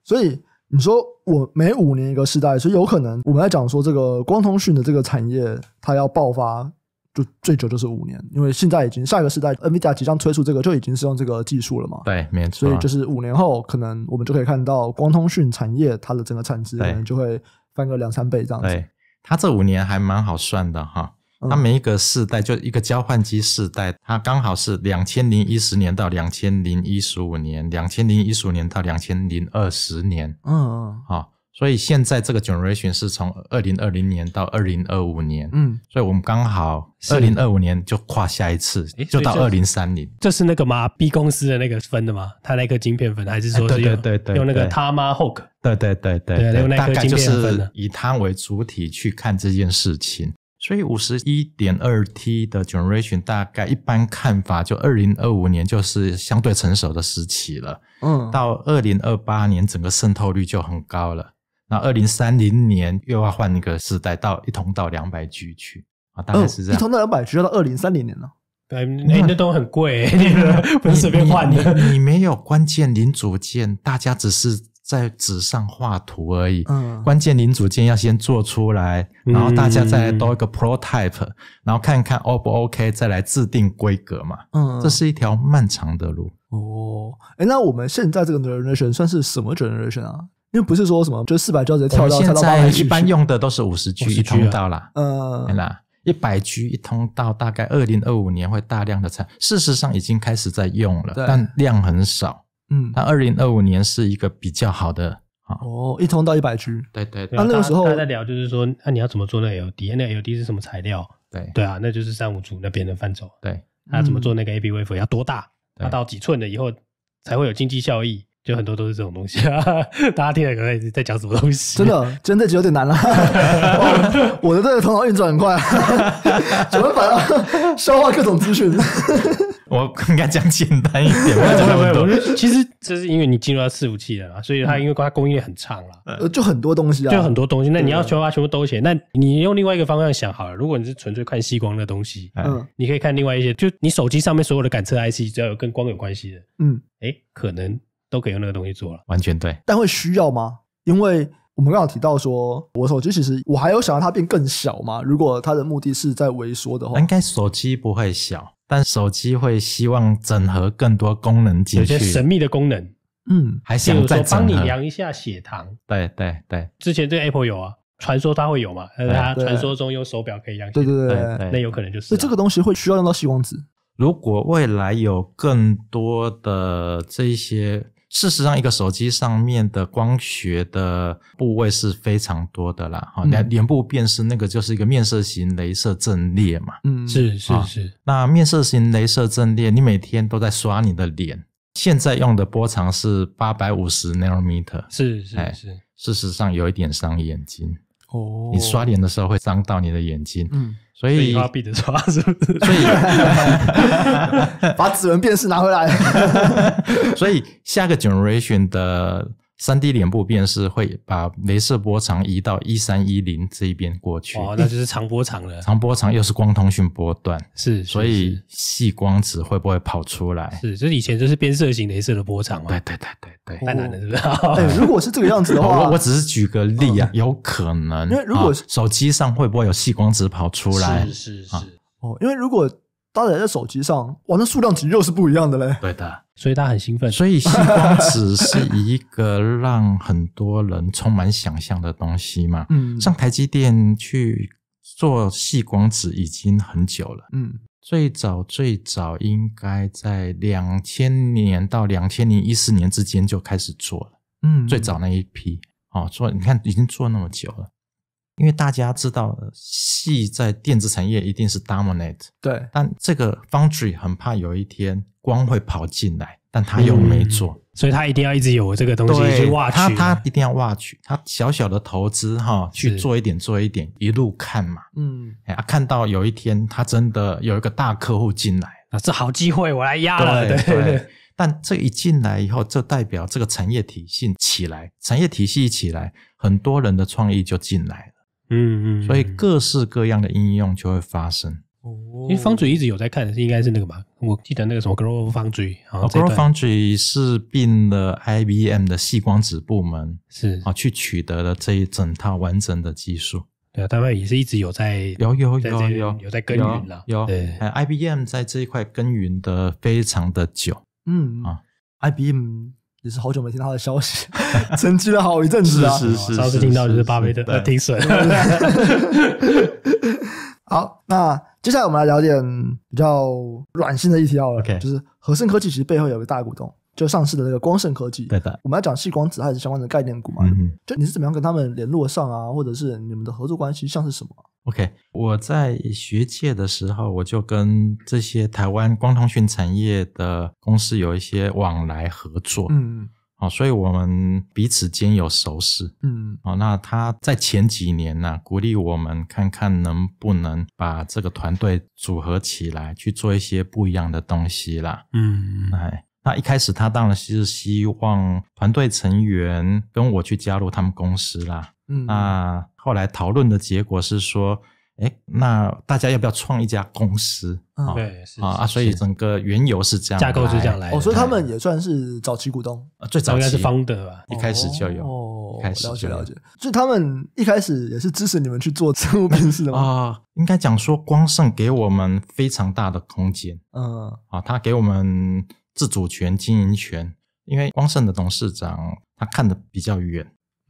Speaker 1: 所以你说我每五年一个时代，所以有可能我们在讲说这个光通讯的这个产业，它要爆发就最久就是五年，因为现在已经下一个时代 NVIDIA 即将推出这个，就已经是用这个技术了嘛。
Speaker 2: 对，没错。所以就是
Speaker 1: 五年后，可能我们就可以看到光通讯产业它的整个产值可能就会翻个两三倍这样子。
Speaker 2: 它这五年还蛮好算的哈。它每一个世代就一个交换机世代，它刚好是两千零一十年到两千零一十五年，两千零一十五年到两千零二十年。嗯嗯。好，所以现在这个 e r a t i o n 是从二零二零年到二零二五年。嗯。所以我们刚好二零二五年就跨下一次，就到二零三零。
Speaker 3: 这是那个吗？B 公司的那个分的吗？它那个晶片分还是说？对对对对。用那个他妈 hook。
Speaker 2: 对对对对。大概就是以它为主体去看这件事情。所以五十一点二 T 的 Generation 大概一般看法，就二零二五年就是相对成熟的时期了。嗯，到二零二八年整个渗透率就很高了。那二零三零年又要换一个时代，到一通到两百 G 去啊？大概是？这样。一通到
Speaker 1: 两百 G 要到二零三零年了。对，那那都很贵，不是随便换。的
Speaker 2: 你没有关键零组件，大家只是。在纸上画图而已，嗯，关键零组件要先做出来，然后大家再来做一个 prototype，然后看一看 O 不 OK，再来制定规格嘛。
Speaker 1: 嗯，这是一条
Speaker 2: 漫长的路。
Speaker 1: 哦，哎，那我们现在这个 generation 算是什么 generation 啊？因为不是说什么就四百兆直接跳到，现在一般用
Speaker 2: 的都是五十 G 一通道啦。嗯，啦，一百 G 一通道大概二零二五年会大量的产，事实上已经开始在用了，但量很少。嗯，他二零二五年是一个比较好的
Speaker 1: 啊哦，一通到一百 G，对对对。那那个时候他在聊，就是说，那你
Speaker 3: 要怎么做那 L d 那 L D 是什么材料？对对啊，那就是三五组那边的范畴。对，那怎么做那个 A b W F 要多大？啊、到几寸的以后才会有经济效益？就很多都是这种东西啊。
Speaker 1: 大家听了可能在讲什么东西？真的，真的就有点难了。我的这个头脑运转很快，怎么反而消化各种资讯。我
Speaker 3: 应该讲简单一点，不会不会。其实这是因为你进入到伺服器了嘛，所以它因为它工艺很长了，呃，就很多东西啊，就很多东西。那你要说它全部都写，那你用另外一个方向想好了。如果你是纯粹看吸光的东西，嗯，你可以看另外一些，就你手机上面所有的感测 IC，只要有跟光有关系的，嗯，哎，可能都可以用那个东西做了，完全对。
Speaker 1: 但会需要吗？因为我们刚刚提到说，我手机其实我还有想要它变更小嘛。如果它的目的是在萎缩的话，应
Speaker 2: 该手机不会小。但手机会希望整合更多功能进去，有些神
Speaker 3: 秘
Speaker 1: 的功能，嗯，还想再帮你量一下
Speaker 3: 血糖，
Speaker 2: 对对对。
Speaker 3: 之前这 Apple 有啊，传说它会有嘛，它传说中用
Speaker 1: 手表可以量。对对对，那有可能就是。这个东西会需要用到吸光纸。
Speaker 2: 如果未来有更多的这些。事实上，一个手机上面的光学的部位是非常多的啦。哈，脸脸部辨识那个就是一个面色型镭射阵列嘛。
Speaker 3: 嗯，是是是。
Speaker 2: 那面色型镭射阵列，你每天都在刷你的脸。现在用的波长是八百五十 nanometer。是是是。事实上，有一点伤眼睛。
Speaker 3: 哦，你刷
Speaker 2: 脸的时候会伤到你的眼睛。嗯。所以，
Speaker 1: 刷，是不
Speaker 2: 是？所以，把
Speaker 1: 指纹辨识拿回来。
Speaker 2: 所以，下个 generation 的。三 D 脸部辨识会把镭射波长移到一三一零这一边过去，哦，那就是长
Speaker 3: 波长了。长波
Speaker 2: 长又是光通讯波段，是，所以细光子会不会跑出来？
Speaker 3: 是，就是以前就是变色型镭射的波长嘛。对对对对对，太难了，是不是？对，如果是
Speaker 2: 这个样子的话，我我只是举个例啊，有可能。因为如果手机上会不会有细光子跑出来？是是是。
Speaker 1: 哦，因为如果搭载在手机上，玩的数量级又是不一样的嘞。对的，
Speaker 3: 所以大家很兴奋。
Speaker 1: 所以，细
Speaker 2: 光子是一个让很多人充满想象的东西嘛。嗯，上台积电去做细光子已经很久了。嗯，最早最早应该在两千年到两千零一四年之间就开始做了。嗯，最早那一批哦，做你看已经做那么久了。因为大家知道，戏在电子产业一定是 dominate，对。但这个 foundry 很怕有一天光会跑进来，但他又没做，
Speaker 3: 所以他一定要一直有这个东西去挖去。他他一定要挖去，
Speaker 2: 他小小的投资哈去做一点做一点，一路看嘛。嗯，看到有一天他真的有一个大客户进来，啊，这好机会我来压了，对对对。但这一进来以后，就代表这个产业体系起来，产业体系起来，很多人的创意就进来了。嗯嗯，所以各式各样的应用就会发生。哦，
Speaker 3: 因为方追一直有在看，应该是那个嘛，我记得那个什么 Global Foundry。g l o b a l
Speaker 2: Foundry 是并了 IBM 的细光子部门，是啊，去取得了这一整套完整的技术。
Speaker 3: 对，啊，大概也是一直有在有有
Speaker 2: 有有有在耕耘了。有，IBM 对在这一块耕耘的非常的久。
Speaker 1: 嗯啊，IBM。也是好久没听到他的消息，沉寂了好一阵子啊！是是是，上次听
Speaker 3: 到就是巴菲特的停损。
Speaker 1: 好，那接下来我们来聊点比较软性的议题好了，就是和盛科技其实背后有个大股东，就上市的那个光盛科技。对的，我们要讲细光子还是相关的概念股嘛？嗯，就你是怎么样跟他们联络上啊？或者是你们的合作关系像是什么？
Speaker 2: OK，我在学界的时候，我就跟这些台湾光通讯产业的公司有一些往来合作，嗯，哦，所以我们彼此间有熟识，嗯，哦，那他在前几年呢，鼓励我们看看能不能把这个团队组合起来，去做一些不一样的东西啦，嗯，哎，那一开始他当然是希望团队成员跟我去加入他们公司啦。嗯，那后来讨论的结果是说，哎，那大家要不要创一家公司？对啊啊！所以整个缘由是这样，架构就这样来。
Speaker 1: 所以他们也算是早期股东最早应该是方
Speaker 2: 德吧，一开始就有。哦，开始了解了解。
Speaker 1: 所以他们一开始也是支持你们去做生物面试的吗？啊，
Speaker 2: 应该讲说光盛给我们非常大的空间。嗯，啊，他给我们。自主权、经营权，因为光盛的董事长他看得比较远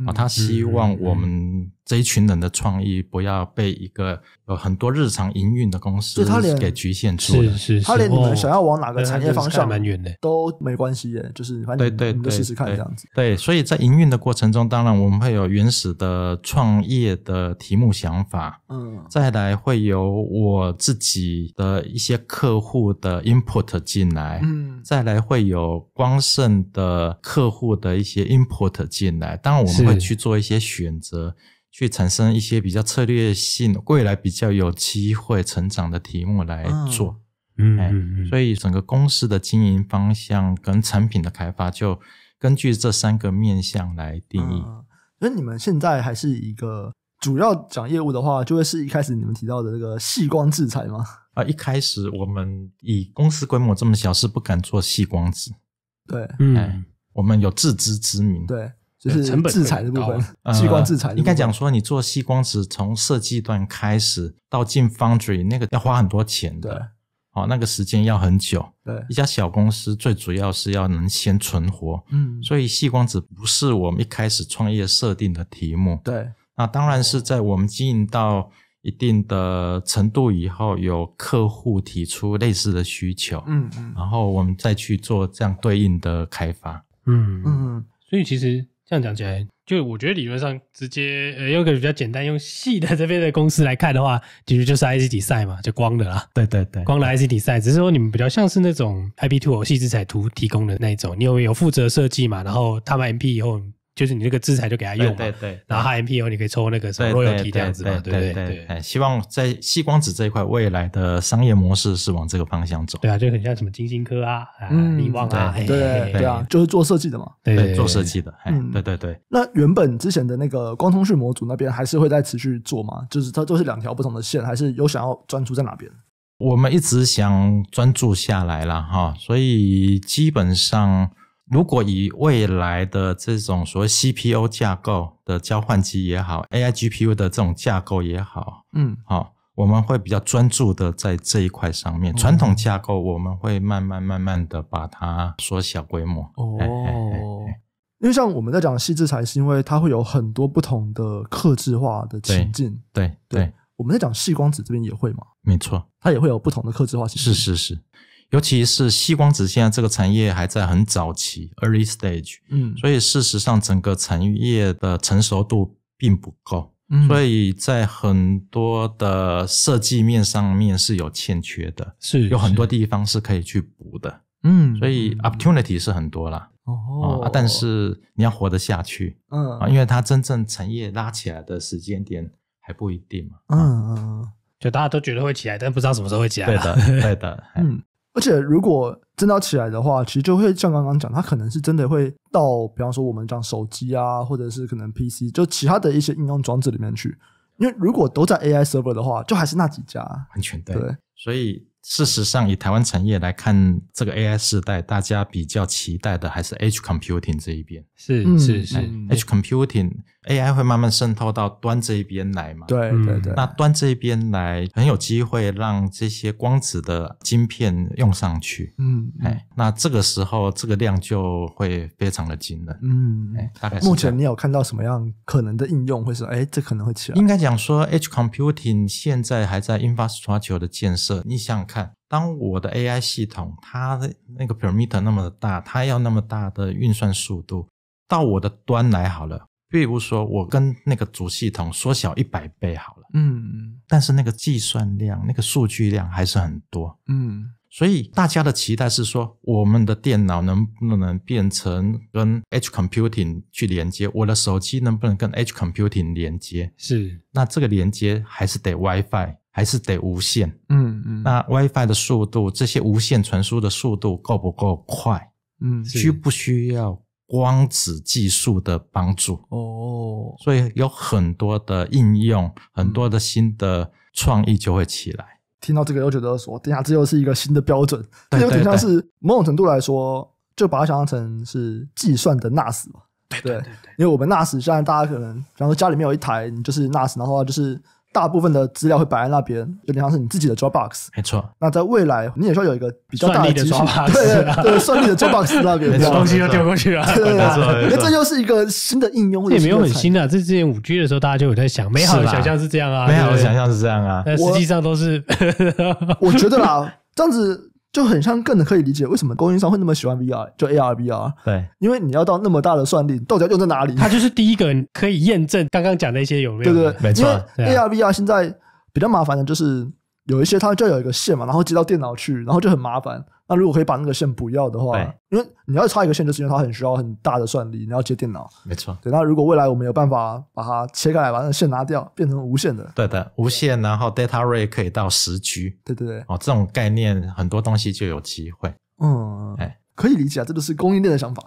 Speaker 2: 啊，他希望我们。这一群人的创意不要被一个有很多日常营运的公司，就他给局限住，是是，他连你们想要往哪个产业方向，蛮
Speaker 1: 远的，都没关系耶。就是反正对对，试试看这样子。
Speaker 2: 对，所以在营运的过程中，当然我们会有原始的创业的题目想法，嗯，再来会有我自己的一些客户的 input 进来，嗯，再来会有光盛的客户的一些 input 进来，当然我们会去做一些选择。去产生一些比较策略性、未来比较有机会成长的题目来做，嗯嗯嗯，所以整个公司的经营方向跟产品的开发就根据这三个面向来定义。
Speaker 1: 那你们现在还是一个主要讲业务的话，就会是一开始你们提到的这个细光制裁吗？
Speaker 2: 啊，一开始我们以公司规模这么小，是不敢做细光子。
Speaker 1: 对，嗯，
Speaker 2: 我们有自知之明。对。
Speaker 1: 就是成本制裁的部分，激光制裁，应该讲
Speaker 2: 说，你做激光纸从设计段开始到进 foundry，那个要花很多钱的，哦，那个时间要很久。对一家小公司，最主要是要能先存活。嗯，所以细光纸不是我们一开始创业设定的题目。对，那当然是在我们经营到一定的程度以后，有客户提出类似的需求。嗯嗯，然后我们再去做这样对应的开发。
Speaker 3: 嗯嗯，所以其实。这样讲起来，就我觉得理论上直接呃用个比较简单、用细的这边的公司来看的话，其实就是 I C D 赛嘛，就光的啦。对对对，光的 I C D 赛，只是说你们比较像是那种 I P O 细之彩图提供的那一种，你有有负责设计嘛？然后他们 M P 以后。就是你那个资材就给他用，对对，然后他 M P O 你可以抽那个什么 RO y a l T y 这样子嘛，对不对？对，希望
Speaker 2: 在细光子这一块未来的商业模式是往这个方向走。对啊，就很
Speaker 3: 像什么金星科
Speaker 2: 啊、
Speaker 1: 嗯，立旺啊，对对对啊，就是做设计的嘛，对做设
Speaker 2: 计的。嗯，对对对。
Speaker 1: 那原本之前的那个光通讯模组那边还是会再持续做吗？就是它都是两条不同的线，还是有想要专注在哪边？
Speaker 2: 我们一直想专注下来了哈，所以基本上。如果以未来的这种所谓 CPU 架构的交换机也好，AI GPU 的这种架构也好，嗯，好，我们会比较专注的在这一块上面。传统架构我们会慢慢慢慢的把它缩小规模。
Speaker 1: 哦，因为像我们在讲细制才是因为它会有很多不同的克制化的情境。
Speaker 2: 对对，
Speaker 1: 我们在讲细光子这边也会嘛，没错，它也会有不同的克制化情是是是。尤其是激光
Speaker 2: 子现在这个产业还在很早期 （early stage），嗯，所以事实上整个产业的成熟度并不够，嗯，所以在很多的设计面上面是有欠缺的，是有很多地方是可以去补的，嗯，所以 opportunity 是很多啦。
Speaker 1: 哦，但
Speaker 2: 是你要活得下去，嗯，因为它真正产业拉起来的时间点还不一定嘛，
Speaker 1: 嗯嗯，
Speaker 3: 就大家都觉得会起来，但不知道什么时候会起来，对的，对的，
Speaker 1: 嗯。而且如果真要起来的话，其实就会像刚刚讲，它可能是真的会到，比方说我们讲手机啊，或者是可能 PC，就其他的一些应用装置里面去。因为如果都在 AI server 的话，就还是那几家。完全对。对，
Speaker 2: 所以事实上，以台湾产业来看，这个 AI 时代，大家比较期待的还是 H computing 这一边。是是是，H computing AI 会慢慢渗透到端这一边来嘛？对对对。那端这一边来很有机会让这些光子的晶片用上去。
Speaker 1: 嗯，哎，
Speaker 2: 那这个时候这个量就会非常的惊人。
Speaker 1: 嗯，哎，
Speaker 2: 大概目前你有
Speaker 1: 看到什么样可能的应用？会说，哎，这可能会起来。应该讲说，H computing 现
Speaker 2: 在还在 infrastructure 的建设。你想想看，当我的 AI 系统它的那个 parameter 那么大，它要那么大的运算速度。到我的端来好了，譬如说我跟那个主系统缩小一百倍好了，
Speaker 1: 嗯，
Speaker 2: 但是那个计算量、那个数据量还是很多，嗯，所以大家的期待是说，我们的电脑能不能变成跟 H computing 去连接？我的手机能不能跟 H computing 连接？是，那这个连接还是得 WiFi，还是得无线？嗯嗯，那 WiFi 的速度，这些无线传输的速度够不够快？嗯，需不需要？光子技术的帮助哦，所以有很多的应用，很多的新的创意就会起来。
Speaker 1: 听到这个又觉得说，等下这又是一个新的标准，这有点像是某种程度来说，就把它想象成是计算的 NAS 嘛。对对对对，因为我们 NAS 现在大家可能，比方说家里面有一台就是 NAS，然后就是。大部分的资料会摆在那边，就等像是你自己的 Dropbox，没错。那在未来，你也需要有一个比较大的 Dropbox，对对，算力的 Dropbox 那边东西要丢过去对那这又是一个新的应用，也没有很新
Speaker 3: 啊。这之前五 G 的时候，大家就有在想，美好的想象是这样啊，美好的想象是这样啊，但实际
Speaker 1: 上都是。我觉得啦，这样子。就很像，更能可以理解为什么供应商会那么喜欢 VR，就 AR VR。对，因为你要到那么大的算力，到底要用在哪里？它就是第一个
Speaker 3: 可以验证刚刚讲那些有没有对对？没错，AR
Speaker 1: VR 现在比较麻烦的就是有一些它就有一个线嘛，然后接到电脑去，然后就很麻烦。那如果可以把那个线不要的话，因为你要插一个线，就是因为它很需要很大的算力，你要接电脑。没错。对，那如果未来我们有办法把它切开来，把那线拿掉，变成无线的。
Speaker 2: 对的，无线，然后 data rate 可以到十 G。对对对。哦，这种概念很多东西就有机会。
Speaker 1: 嗯，哎，可以理解啊，这就是供应链的想法，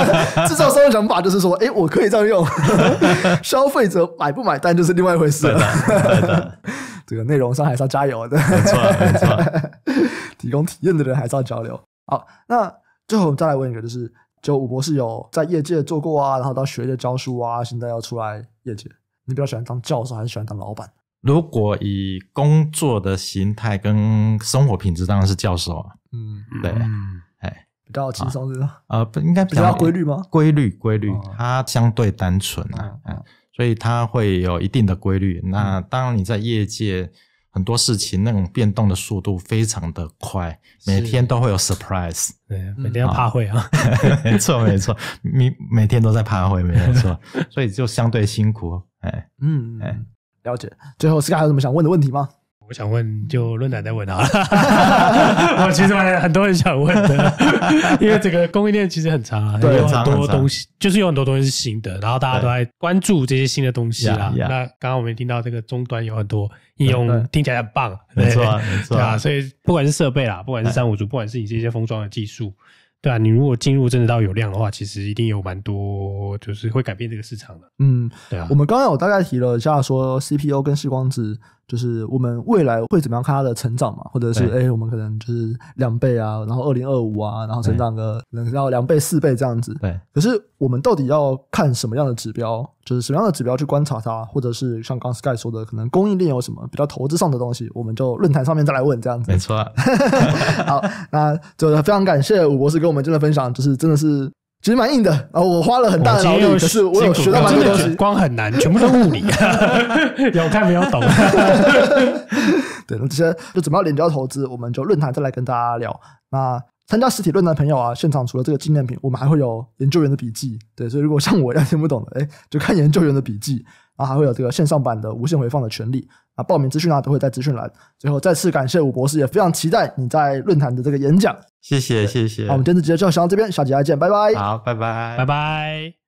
Speaker 1: 制造商的想法，就是说，哎，我可以这样用。消费者买不买单就是另外一回事了。对的，这个内容上还是要加油的。没错，没错。工体验的人还在交流。好，那最后我们再来问一个，就是就吴博士有在业界做过啊，然后到学界教书啊，现在要出来业界，你比较喜欢当教授还是喜欢当老板？
Speaker 2: 如果以工作的形态跟生活品质，当然是教授啊。嗯，对，哎，
Speaker 1: 比较轻松是吗？
Speaker 2: 呃，不应该比较规律吗？规律，规律，它相对单纯啊，嗯，所以它会有一定的规律。那当然你在业界。很多事情那种变动的速度非常的快，每天都会有 surprise，
Speaker 1: 对，每天要
Speaker 2: 趴会啊，没错没错，每每天都在趴会，没错，所以就相对辛苦，哎，嗯，哎，
Speaker 1: 了解。最后，斯哥还有什么想问的问题吗？
Speaker 3: 想问就论坛再问啊！我其实还很多人想问的，因为整个供应链其实很长啊，有很多东西，就是有很多东西是新的，然后大家都在关注这些新的东西啦。那刚刚我们听到这个终端有很多应用，听起来很棒，没错，没错啊。所以不管是设备啦，不管是三五族，不管是你这些封装的技术，对啊，你如果进入真的到有量的话，其实一定有蛮多，就是会改变这个市场
Speaker 1: 的。嗯，对啊。我们刚刚有大概提了一下说 CPU 跟视光子。就是我们未来会怎么样看它的成长嘛，或者是哎，我们可能就是两倍啊，然后二零二五啊，然后成长个能到两倍四倍这样子。对，可是我们到底要看什么样的指标，就是什么样的指标去观察它，或者是像刚 sky 说的，可能供应链有什么比较投资上的东西，我们就论坛上面再来问这样子。没错，好，那就非常感谢吴博士跟我们真的分享，就是真的是。其实蛮硬的啊！我花了很大的脑力，是我有学到蛮多。光很难，全部是物理，
Speaker 3: 有看没有懂？
Speaker 1: 对，那这些就怎么样联交投资，我们就论坛再来跟大家聊。那参加实体论坛朋友啊，现场除了这个纪念品，我们还会有研究员的笔记。对，所以如果像我一样听不懂的，哎，就看研究员的笔记。后还会有这个线上版的无限回放的权利。啊，报名资讯啊，都会在资讯栏。最后再次感谢武博士，也非常期待你在论坛的这个演讲。
Speaker 3: 谢谢谢谢，好，我们《
Speaker 1: 天赐》节目就上到这边，下期再见，拜拜。
Speaker 3: 好，拜拜，拜拜。